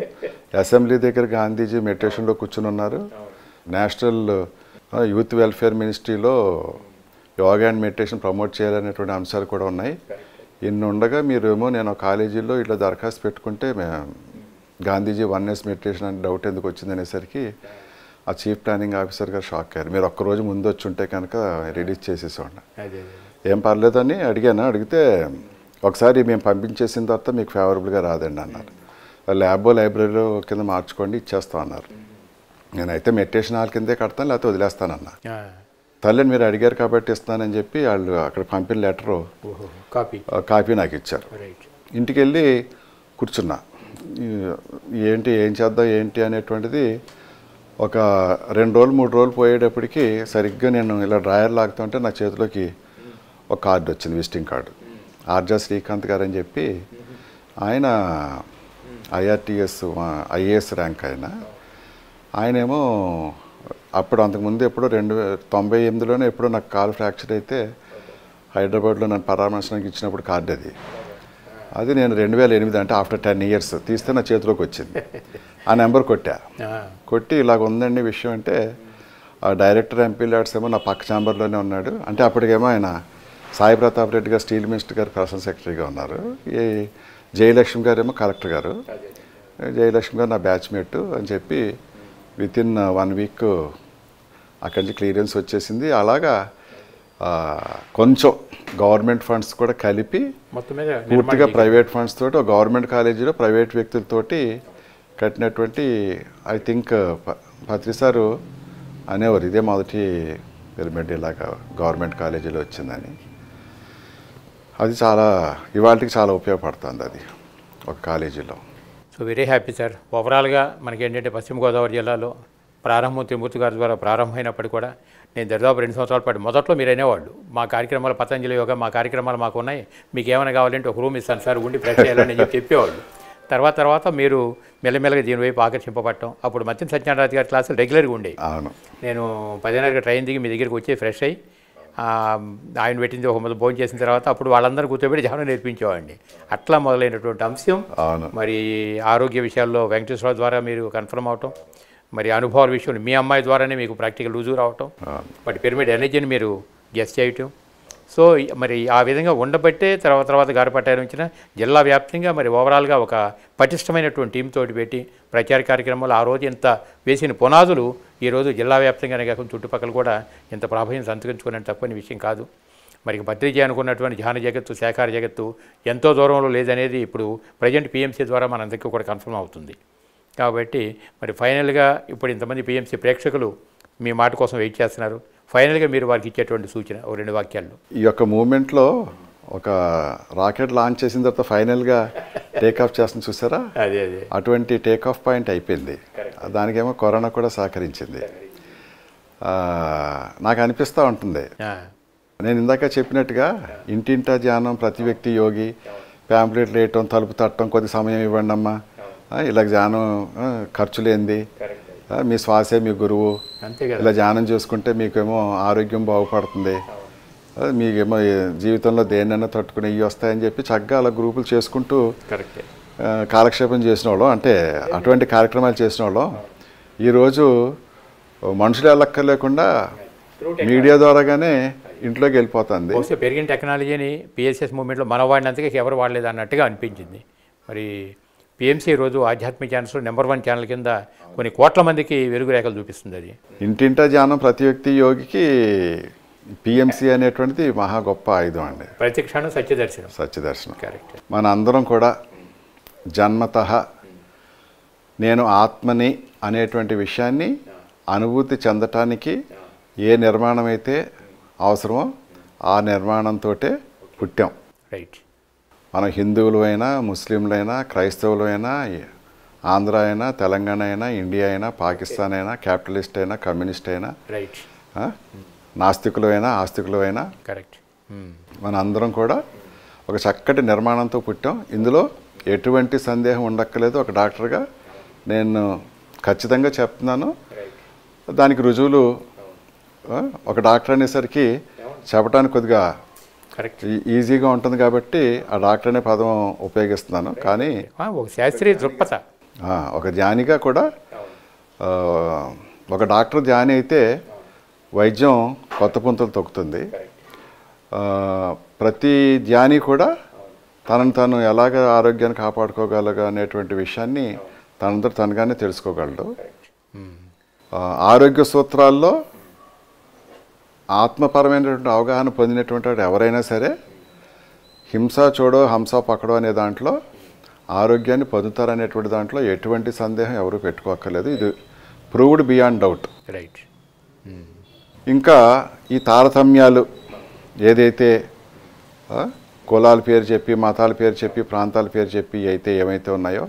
అసెంబ్లీ దగ్గర గాంధీజీ మెడిటేషన్లో కూర్చుని ఉన్నారు నేషనల్ యూత్ వెల్ఫేర్ మినిస్ట్రీలో యోగా అండ్ మెడిటేషన్ ప్రమోట్ చేయాలనేటువంటి అంశాలు కూడా ఉన్నాయి ఇన్ని ఉండగా మీరేమో నేను కాలేజీలో ఇట్లా దరఖాస్తు పెట్టుకుంటే మేము గాంధీజీ వన్ ఎస్ మెడిటేషన్ అని డౌట్ ఎందుకు వచ్చింది అనేసరికి ఆ చీఫ్ ప్లానింగ్ ఆఫీసర్ గారు షాక్ అయ్యారు మీరు ఒక్కరోజు ముందు వచ్చి ఉంటే కనుక రిలీజ్ చేసేసేవాడి ఏం పర్లేదని అడిగాను అడిగితే ఒకసారి మేము పంపించేసిన తర్వాత మీకు ఫేవరబుల్గా రాదండి అన్నారు ల్యాబో లైబ్రరీలో కింద మార్చుకోండి ఇచ్చేస్తాం అన్నారు నేనైతే మెడిటేషన్ హాల్ కిందే కడతాను లేకపోతే వదిలేస్తానన్న తల్లిని మీరు అడిగారు కాబట్టి ఇస్తానని చెప్పి వాళ్ళు అక్కడ పంపిన లెటరు కాపీ కాపీ నాకు ఇచ్చారు ఇంటికి వెళ్ళి కూర్చున్నా ఏంటి ఏం చేద్దాం ఏంటి అనేటువంటిది ఒక రెండు రోజులు మూడు రోజులు పోయేటప్పటికి సరిగ్గా నేను ఇలా డ్రాయర్ లాగుతుంటే నా చేతిలోకి ఒక కార్డు వచ్చింది విజిటింగ్ కార్డు ఆర్జా శ్రీకాంత్ గారు అని చెప్పి ఆయన ఐఆర్టీఎస్ ఐఏఎస్ ర్యాంక్ ఆయన ఆయనేమో అప్పుడు అంతకుముందు ఎప్పుడో రెండు తొంభై ఎనిమిదిలోనే ఎప్పుడో నాకు కాలు ఫ్రాక్చర్ అయితే హైదరాబాద్లో నన్ను పరామర్శనానికి ఇచ్చినప్పుడు కార్డు అది అది నేను రెండు వేల ఎనిమిది అంటే ఆఫ్టర్ టెన్ ఇయర్స్ తీస్తే నా చేతిలోకి వచ్చింది ఆ నెంబర్ కొట్టా కొట్టి ఇలాగ ఉందండి విషయం అంటే ఆ డైరెక్టర్ ఎంపీ లాడ్స్ ఏమో నా పక్క ఛాంబర్లోనే ఉన్నాడు అంటే అప్పటికేమో ఆయన సాయి ప్రతాప్ రెడ్డి గారు స్టీల్ మినిస్టర్ గారు పర్సనల్ సెక్రటరీగా ఉన్నారు ఈ జయలక్ష్మి గారు ఏమో కలెక్టర్ గారు జయలక్ష్మి గారు నా బ్యాచ్మేట్ అని చెప్పి విత్ ఇన్ వన్ వీక్ అక్కడి నుంచి క్లియరెన్స్ వచ్చేసింది అలాగా కొంచెం గవర్నమెంట్ ఫండ్స్ కూడా కలిపి పూర్తిగా ప్రైవేట్ ఫండ్స్ తోటి గవర్నమెంట్ కాలేజీలో ప్రైవేట్ వ్యక్తులతోటి కట్టినటువంటి I think uh, Patri sir అనేవారు ఇదే మొదటి పిరమిడ్ ఇలాగా గవర్నమెంట్ కాలేజీలో వచ్చిందని అది చాలా ఇవాళకి చాలా ఉపయోగపడుతుంది అది ఒక కాలేజీలో సో వెరీ హ్యాపీ సార్ ఓవరాల్గా మనకి ఏంటంటే పశ్చిమ గోదావరి జిల్లాలో ప్రారంభం తిరుమూర్తి గారి ద్వారా ప్రారంభమైనప్పటికీ కూడా నేను దర్దాపు రెండు సంవత్సరాల పాటు మొదట్లో మీరు అనేవాళ్ళు మా కార్యక్రమాలు పతంజలి యోగా మా కార్యక్రమాలు మాకు ఉన్నాయి మీకు ఏమైనా కావాలంటే ఒక రూమ్ ఇస్తాను సార్ ఉండి ప్రెస్ చేయాలని చెప్పేవాళ్ళు తర్వాత తర్వాత మీరు మెల్లమెల్లగా దీని వైపు ఆకర్షింపబట్టడం అప్పుడు మత్యం సత్యనారాయణ గారి క్లాసులు రెగ్యులర్గా ఉండే అవును నేను పదిహేనరకి ట్రైన్ దిగి మీ దగ్గరికి వచ్చి ఫ్రెష్ అయ్యి ఆయన పెట్టింది ఒక మొదలు భోజనం చేసిన తర్వాత అప్పుడు వాళ్ళందరూ కూర్చోబెట్టి జానం నేర్పించేవాడిని అట్లా మొదలైనటువంటి అంశం మరి ఆరోగ్య విషయాల్లో వెంకటేశ్వర ద్వారా మీరు కన్ఫర్మ్ అవటం మరి అనుభవాల విషయంలో మీ అమ్మాయి ద్వారానే మీకు ప్రాక్టికల్ రుజువు రావటం బట్ పిరమిడ్ ఎనర్జీని మీరు గెస్ట్ చేయటం సో మరి ఆ విధంగా ఉండబట్టే తర్వాత తర్వాత గారిపట్టారు ఉంచిన జిల్లా వ్యాప్తంగా మరి ఓవరాల్గా ఒక పటిష్టమైనటువంటి టీం తోటి పెట్టి ప్రచార కార్యక్రమాలు ఆ రోజు ఇంత వేసిన పునాదులు ఈరోజు జిల్లా వ్యాప్తంగానే కాకుండా చుట్టుపక్కల కూడా ఇంత ప్రాభావం సంతరించుకునే తప్పని విషయం కాదు మరి భద్రిజీ అనుకున్నటువంటి ధ్యాన జగత్తు శాఖార జగత్తు ఎంతో దూరంలో లేదనేది ఇప్పుడు ప్రజెంట్ పీఎంసీ ద్వారా మనందరికీ కూడా కన్ఫర్మ్ అవుతుంది కాబట్టి మరి ఫైనల్గా ఇప్పుడు ఇంతమంది పీఎంసీ ప్రేక్షకులు మీ మాట కోసం వెయిట్ చేస్తున్నారు ఫైనల్గా మీరు వారికి ఇచ్చేటువంటి సూచన ఓ రెండు వాక్యాల్లో ఈ యొక్క మూమెంట్లో ఒక రాకెట్ లాంచ్ చేసిన తర్వాత ఫైనల్గా టేక్ ఆఫ్ చేస్తుంది చూసారా అదే అదే అటువంటి టేక్ ఆఫ్ పాయింట్ అయిపోయింది దానికేమో కరోనా కూడా సహకరించింది నాకు అనిపిస్తూ ఉంటుంది నేను ఇందాక చెప్పినట్టుగా ఇంటింటా ధ్యానం ప్రతి వ్యక్తి యోగి ప్యాంప్లెట్లు వేయటం తలుపు తట్టడం కొద్ది సమయం ఇవ్వండి అమ్మా ఇలా ధ్యానం ఖర్చు మీ శ్వాసే మీ గురువు ఇలా ధ్యానం చేసుకుంటే మీకేమో ఆరోగ్యం బాగుపడుతుంది మీకేమో జీవితంలో దేన్నైనా తట్టుకుని ఇవి వస్తాయని చెప్పి చక్కగా అలా గ్రూపులు చేసుకుంటూ కాలక్షేపం చేసిన వాళ్ళం అంటే అటువంటి కార్యక్రమాలు చేసిన వాళ్ళం ఈరోజు మనుషులు వెళ్ళక్కర్లేకుండా మీడియా ద్వారాగానే ఇంట్లోకి వెళ్ళిపోతుంది పెరిగిన టెక్నాలజీని పిఎస్ఎస్ మూమెంట్లో మన వాడినంతగా ఎవరు వాడలేదు అన్నట్టుగా అనిపించింది మరి పిఎంసీ రోజు ఆధ్యాత్మిక ఛానల్స్ నెంబర్ వన్ ఛానల్ కింద కొన్ని కోట్ల మందికి వెలుగురేఖలు చూపిస్తుంది అది ఇంటింటా ధ్యానం ప్రతి వ్యక్తి యోగికి పిఎంసి అనేటువంటిది మహా గొప్ప ఆయుధం అండి ప్రతి క్షణం సత్యదర్శనం సత్యదర్శనం కరెక్ట్ మన అందరం కూడా జన్మత నేను ఆత్మని అనేటువంటి విషయాన్ని అనుభూతి చెందటానికి ఏ నిర్మాణం అయితే అవసరమో ఆ నిర్మాణంతో పుట్టాం రైట్ మనం హిందువులు అయినా ముస్లింలైనా అయినా ఆంధ్ర అయినా తెలంగాణ అయినా ఇండియా అయినా పాకిస్తాన్ అయినా క్యాపిటలిస్ట్ అయినా కమ్యూనిస్ట్ అయినా రైట్ నాస్తికులు అయినా ఆస్తికులు అయినా కరెక్ట్ hmm. మన అందరం కూడా ఒక చక్కటి నిర్మాణంతో పుట్టాం ఇందులో ఎటువంటి సందేహం ఉండక్కలేదు ఒక డాక్టర్గా నేను ఖచ్చితంగా చెప్తున్నాను దానికి రుజువులు ఒక డాక్టర్ అనేసరికి చెప్పడానికి కొద్దిగా కరెక్ట్ ఈజీగా ఉంటుంది కాబట్టి ఆ డాక్టర్ అనే పదం ఉపయోగిస్తున్నాను కానీ ఒక శాస్త్రీయ దృక్పథ ఒక జానిగా కూడా ఒక డాక్టర్ జాని అయితే వైద్యం కొత్త పుంతలు తొక్కుతుంది ప్రతి ధ్యాని కూడా తనను తను ఎలాగ ఆరోగ్యాన్ని కాపాడుకోగలగా అనేటువంటి విషయాన్ని తనంతా తనగానే తెలుసుకోగలడు ఆరోగ్య సూత్రాల్లో ఆత్మపరమైనటువంటి అవగాహన పొందినటువంటి వాడు ఎవరైనా సరే హింస చూడో హంస పక్కడో అనే దాంట్లో ఆరోగ్యాన్ని పొందుతారనేటువంటి దాంట్లో ఎటువంటి సందేహం ఎవరు పెట్టుకోక్కర్లేదు ఇది ప్రూవ్డ్ బియాండ్ డౌట్ రైట్ ఇంకా ఈ తారతమ్యాలు ఏదైతే కులాల పేరు చెప్పి మతాల పేరు చెప్పి ప్రాంతాల పేరు చెప్పి అయితే ఏమైతే ఉన్నాయో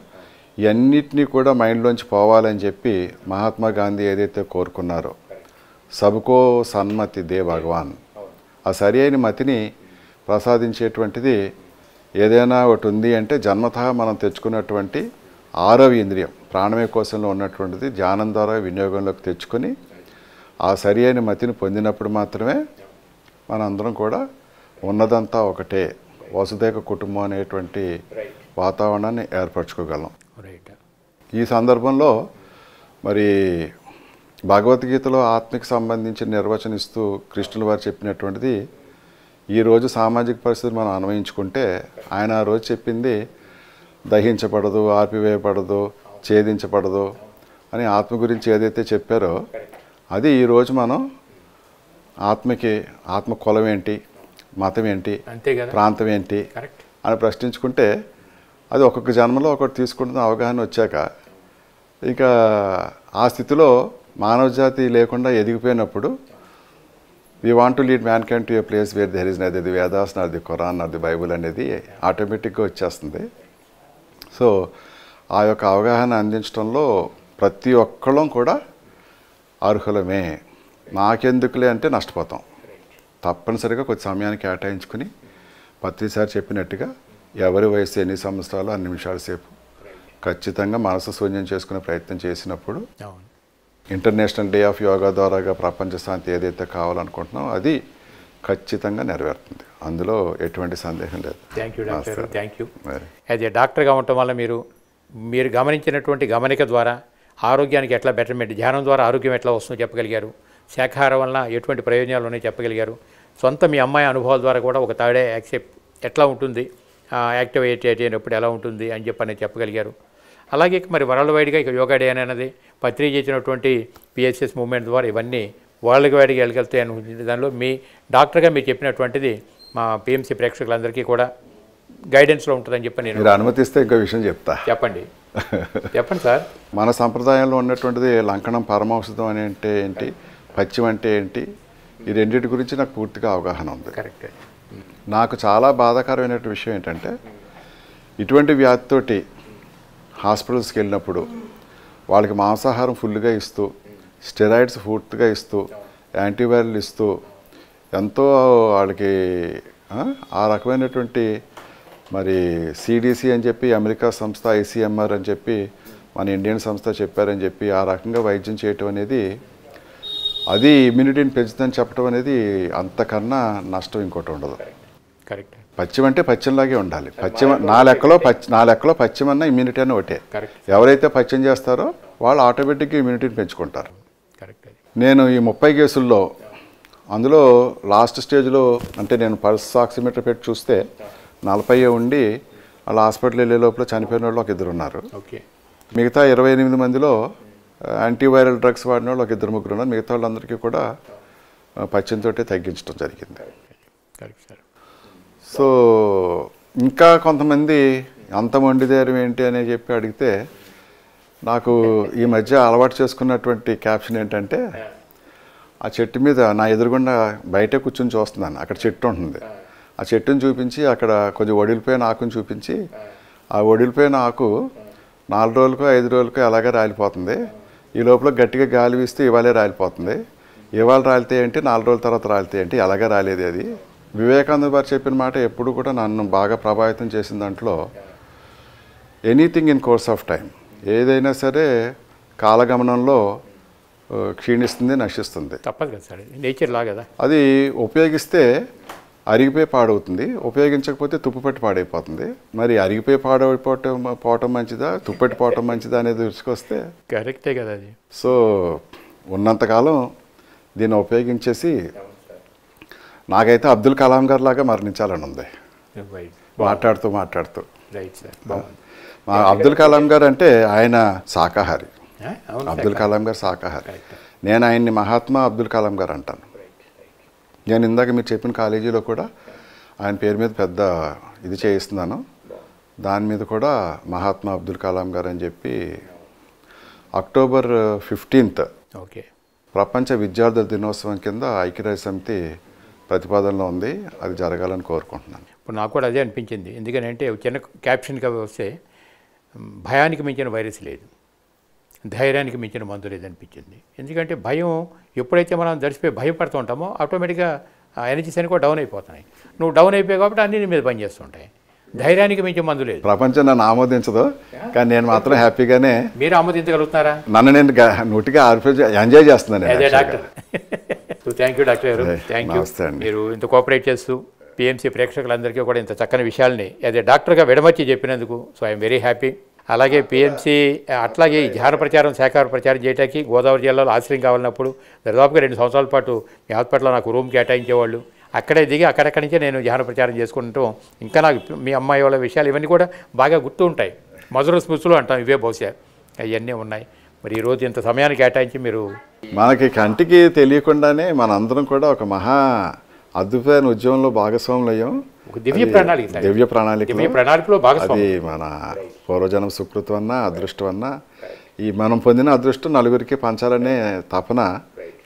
ఇవన్నిటినీ కూడా మైండ్లోంచి పోవాలని చెప్పి మహాత్మా గాంధీ ఏదైతే కోరుకున్నారో సబకో సన్మతి దే భగవాన్ ఆ సరి అయిన మతిని ప్రసాదించేటువంటిది ఏదైనా ఒకటి ఉంది అంటే జన్మత మనం తెచ్చుకున్నటువంటి ఆరవ ఇంద్రియం ప్రాణమే కోశంలో ఉన్నటువంటిది ధ్యానం ద్వారా వినియోగంలోకి తెచ్చుకొని ఆ సరి అయిన మతిని పొందినప్పుడు మాత్రమే మనందరం కూడా ఉన్నదంతా ఒకటే వసుదేక కుటుంబం అనేటువంటి వాతావరణాన్ని ఏర్పరచుకోగలం ఈ సందర్భంలో మరి భగవద్గీతలో ఆత్మకి సంబంధించిన నిర్వచనిస్తూ ఇస్తూ కృష్ణుల వారు చెప్పినటువంటిది ఈరోజు సామాజిక పరిస్థితి మనం అన్వయించుకుంటే ఆయన ఆ రోజు చెప్పింది దహించబడదు ఆర్పివేయబడదు ఛేదించబడదు అని ఆత్మ గురించి ఏదైతే చెప్పారో అది ఈరోజు మనం ఆత్మకి ఆత్మ కులం ఏంటి మతం ఏంటి ప్రాంతం ఏంటి అని ప్రశ్నించుకుంటే అది ఒక్కొక్క జన్మలో ఒకటి తీసుకుంటున్న అవగాహన వచ్చాక ఇంకా ఆ స్థితిలో మానవజాతి లేకుండా ఎదిగిపోయినప్పుడు we want to lead mankind to a place where there is neither Vedas నది ఖురాన్ అది బైబుల్ అనేది ఆటోమేటిక్గా వచ్చేస్తుంది సో ఆ యొక్క అవగాహన అందించడంలో ప్రతి ఒక్కళ్ళం కూడా అర్హులమే నాకెందుకులే అంటే నష్టపోతాం తప్పనిసరిగా కొద్ది సమయాన్ని కేటాయించుకుని ప్రతిసారి చెప్పినట్టుగా ఎవరి వయసు ఎన్ని సంవత్సరాలు అన్ని నిమిషాల సేపు ఖచ్చితంగా మనసు శూన్యం చేసుకునే ప్రయత్నం చేసినప్పుడు ఇంటర్నేషనల్ డే ఆఫ్ యోగా ద్వారాగా ప్రపంచ శాంతి ఏదైతే కావాలనుకుంటున్నామో అది ఖచ్చితంగా నెరవేరుతుంది అందులో ఎటువంటి సందేహం లేదు thank you doctor thank you as డాక్టర్గా ఉండటం వల్ల మీరు మీరు గమనించినటువంటి గమనిక ద్వారా ఆరోగ్యానికి ఎట్లా బెటర్మెంట్ ధ్యానం ద్వారా ఆరోగ్యం ఎట్లా వస్తుందో చెప్పగలిగారు శాఖాహారం వలన ఎటువంటి ప్రయోజనాలు ఉన్నాయి చెప్పగలిగారు సొంత మీ అమ్మాయి అనుభవాల ద్వారా కూడా ఒక తాడే యాక్సెప్ట్ ఎట్లా ఉంటుంది యాక్టివేట్ అయినప్పుడు ఎలా ఉంటుంది అని అని చెప్పగలిగారు అలాగే మరి వరల్డ్ వైడ్గా ఇక యోగా డే అనేది పత్రిక చేసినటువంటి పిఎస్ఎస్ మూవ్మెంట్ ద్వారా ఇవన్నీ వరల్డ్ వైడ్గా వెళ్ళగలుగుతాయి అని దానిలో మీ డాక్టర్గా మీరు చెప్పినటువంటిది మా పిఎంసీ ప్రేక్షకులందరికీ కూడా గైడెన్స్లో ఉంటుందని చెప్పి నేను అనుమతిస్తే ఇంకో విషయం చెప్తా చెప్పండి చెప్పండి సార్ మన సంప్రదాయంలో ఉన్నటువంటిది లంకణం పరమౌషధం అని అంటే ఏంటి పచ్చిమ అంటే ఏంటి ఈ రెండింటి గురించి నాకు పూర్తిగా అవగాహన ఉంది కరెక్ట్ నాకు చాలా బాధాకరమైనటువంటి విషయం ఏంటంటే ఇటువంటి వ్యాధితోటి హాస్పిటల్స్కి వెళ్ళినప్పుడు వాళ్ళకి మాంసాహారం ఫుల్గా ఇస్తూ స్టెరాయిడ్స్ పూర్తిగా ఇస్తూ యాంటీవైరల్ ఇస్తూ ఎంతో వాళ్ళకి ఆ రకమైనటువంటి మరి సిడిసి అని చెప్పి అమెరికా సంస్థ ఐసీఎంఆర్ అని చెప్పి మన ఇండియన్ సంస్థ చెప్పారని చెప్పి ఆ రకంగా వైద్యం చేయటం అనేది అది ఇమ్యూనిటీని పెంచుతుందని చెప్పడం అనేది అంతకన్నా నష్టం ఇంకోటి ఉండదు కరెక్ట్ పశ్చిమ అంటే పశ్చిమలాగే ఉండాలి పశ్చిమ నా లెక్కలో పచ్చి నా లెక్కలో పశ్చిమ అన్న ఇమ్యూనిటీ అని ఒకటే ఎవరైతే పశ్చిమ చేస్తారో వాళ్ళు ఆటోమేటిక్గా ఇమ్యూనిటీని పెంచుకుంటారు నేను ఈ ముప్పై కేసుల్లో అందులో లాస్ట్ స్టేజ్లో అంటే నేను పల్స్ ఆక్సిమీటర్ పెట్టి చూస్తే నలభై ఉండి వాళ్ళ హాస్పిటల్ వెళ్ళే లోపల చనిపోయిన వాళ్ళు ఒక ఇద్దరు ఉన్నారు మిగతా ఇరవై ఎనిమిది మందిలో యాంటీవైరల్ డ్రగ్స్ వాడిన వాళ్ళు ఒక ఇద్దరు ముగ్గురు ఉన్నారు మిగతా వాళ్ళందరికీ కూడా తోటే తగ్గించడం జరిగింది సార్ సో ఇంకా కొంతమంది ఎంత వండిదేరు ఏంటి అని చెప్పి అడిగితే నాకు ఈ మధ్య అలవాటు చేసుకున్నటువంటి క్యాప్షన్ ఏంటంటే ఆ చెట్టు మీద నా ఎదురుగుండా బయట కూర్చొని చూస్తున్నాను అక్కడ చెట్టు ఉంటుంది ఆ చెట్టును చూపించి అక్కడ కొంచెం ఒడిలిపోయిన ఆకును చూపించి ఆ ఒడిలిపోయిన ఆకు నాలుగు రోజులకు ఐదు రోజులకు అలాగే రాలిపోతుంది ఈ లోపల గట్టిగా గాలి వీస్తే ఇవాళే రాలిపోతుంది ఇవాళ రాలితే ఏంటి నాలుగు రోజుల తర్వాత రాలితే ఏంటి అలాగే రాలేదు అది వివేకానంద గారు చెప్పిన మాట ఎప్పుడు కూడా నన్ను బాగా ప్రభావితం చేసిన దాంట్లో anything in course of time ఏదైనా సరే కాలగమనంలో క్షీణిస్తుంది నశిస్తుంది తప్పదు కదా సార్ నేచర్ లాగదా అది ఉపయోగిస్తే అరిగిపోయి పాడవుతుంది ఉపయోగించకపోతే తుప్పుపెట్టి పాడైపోతుంది మరి అరిగిపోయి పాడైపోవటం పోవటం మంచిదా తుప్పెట్టి పోవటం మంచిదా అనేది తెలుసుకొస్తే కరెక్టే కదా అది సో ఉన్నంతకాలం దీన్ని ఉపయోగించేసి నాకైతే అబ్దుల్ కలాం గారు లాగా మరణించాలని ఉంది మాట్లాడుతూ మాట్లాడుతూ మా అబ్దుల్ కలాం గారు అంటే ఆయన శాకాహారి అబ్దుల్ కలాం గారు శాకాహారి నేను ఆయన్ని మహాత్మా అబ్దుల్ కలాం గారు అంటాను నేను ఇందాక మీరు చెప్పిన కాలేజీలో కూడా ఆయన పేరు మీద పెద్ద ఇది చేయిస్తున్నాను దాని మీద కూడా మహాత్మా అబ్దుల్ కలాం గారు అని చెప్పి అక్టోబర్ ఫిఫ్టీన్త్ ఓకే ప్రపంచ విద్యార్థుల దినోత్సవం కింద ఐక్యరాజ్య సమితి ప్రతిపాదనలో ఉంది అది జరగాలని కోరుకుంటున్నాను ఇప్పుడు నాకు కూడా అదే అనిపించింది ఎందుకంటే చిన్న క్యాప్షన్గా వస్తే భయానికి మించిన వైరస్ లేదు ధైర్యానికి మించిన మందు లేదనిపించింది ఎందుకంటే భయం ఎప్పుడైతే మనం దర్శిపోయి భయపడుతూ ఉంటామో ఆటోమేటిక్గా ఎనర్జీస్ అని కూడా డౌన్ అయిపోతున్నాయి నువ్వు డౌన్ అయిపోయావు కాబట్టి అన్ని నీ మీద పనిచేస్తుంటాయి ధైర్యానికి మించి మందు లేదు ప్రపంచం నన్ను ఆమోదించదు కానీ నేను మాత్రం హ్యాపీగానే మీరు ఆమోదించగలుగుతున్నారా నన్ను నేను నూటిగా ఎంజాయ్ చేస్తున్నాను doctor so thank you doctor గారు థ్యాంక్ యూ మీరు ఇంత కోఆపరేట్ చేస్తూ పిఎంసీ ప్రేక్షకులందరికీ కూడా ఇంత చక్కని విషయాల్ని అదే డాక్టర్గా విడమర్చి చెప్పినందుకు సో ఐఎమ్ వెరీ హ్యాపీ అలాగే పిఎంసీ అట్లాగే ఈ జాన ప్రచారం శాఖ ప్రచారం చేయడానికి గోదావరి జిల్లాలో ఆశ్రయం కావాలన్నప్పుడు దాదాపుగా రెండు సంవత్సరాల పాటు మీ హాస్పిటల్లో నాకు రూమ్ కేటాయించేవాళ్ళు అక్కడే దిగి అక్కడక్కడి నుంచే నేను జాన ప్రచారం చేసుకుంటాం ఇంకా నాకు మీ అమ్మాయి వాళ్ళ విషయాలు ఇవన్నీ కూడా బాగా గుర్తు ఉంటాయి మధుర స్మృతులు అంటాం ఇవే బహుశా అవన్నీ ఉన్నాయి మరి ఈరోజు ఇంత సమయానికి కేటాయించి మీరు మనకి కంటికి తెలియకుండానే మనందరం కూడా ఒక మహా అద్భుతమైన ఉద్యమంలో భాగస్వాములు అయ్యాం దివ్య ప్రణాళిక దివ్య ప్రణాళిక ప్రణాళికలో అది మన పూర్వజనం సుకృతం అన్నా అదృష్టం అన్నా ఈ మనం పొందిన అదృష్టం నలుగురికి పంచాలనే తపన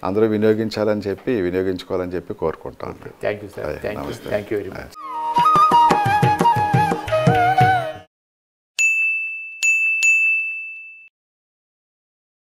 అందరూ వినియోగించాలని చెప్పి వినియోగించుకోవాలని చెప్పి కోరుకుంటాను thank you sir thank you very much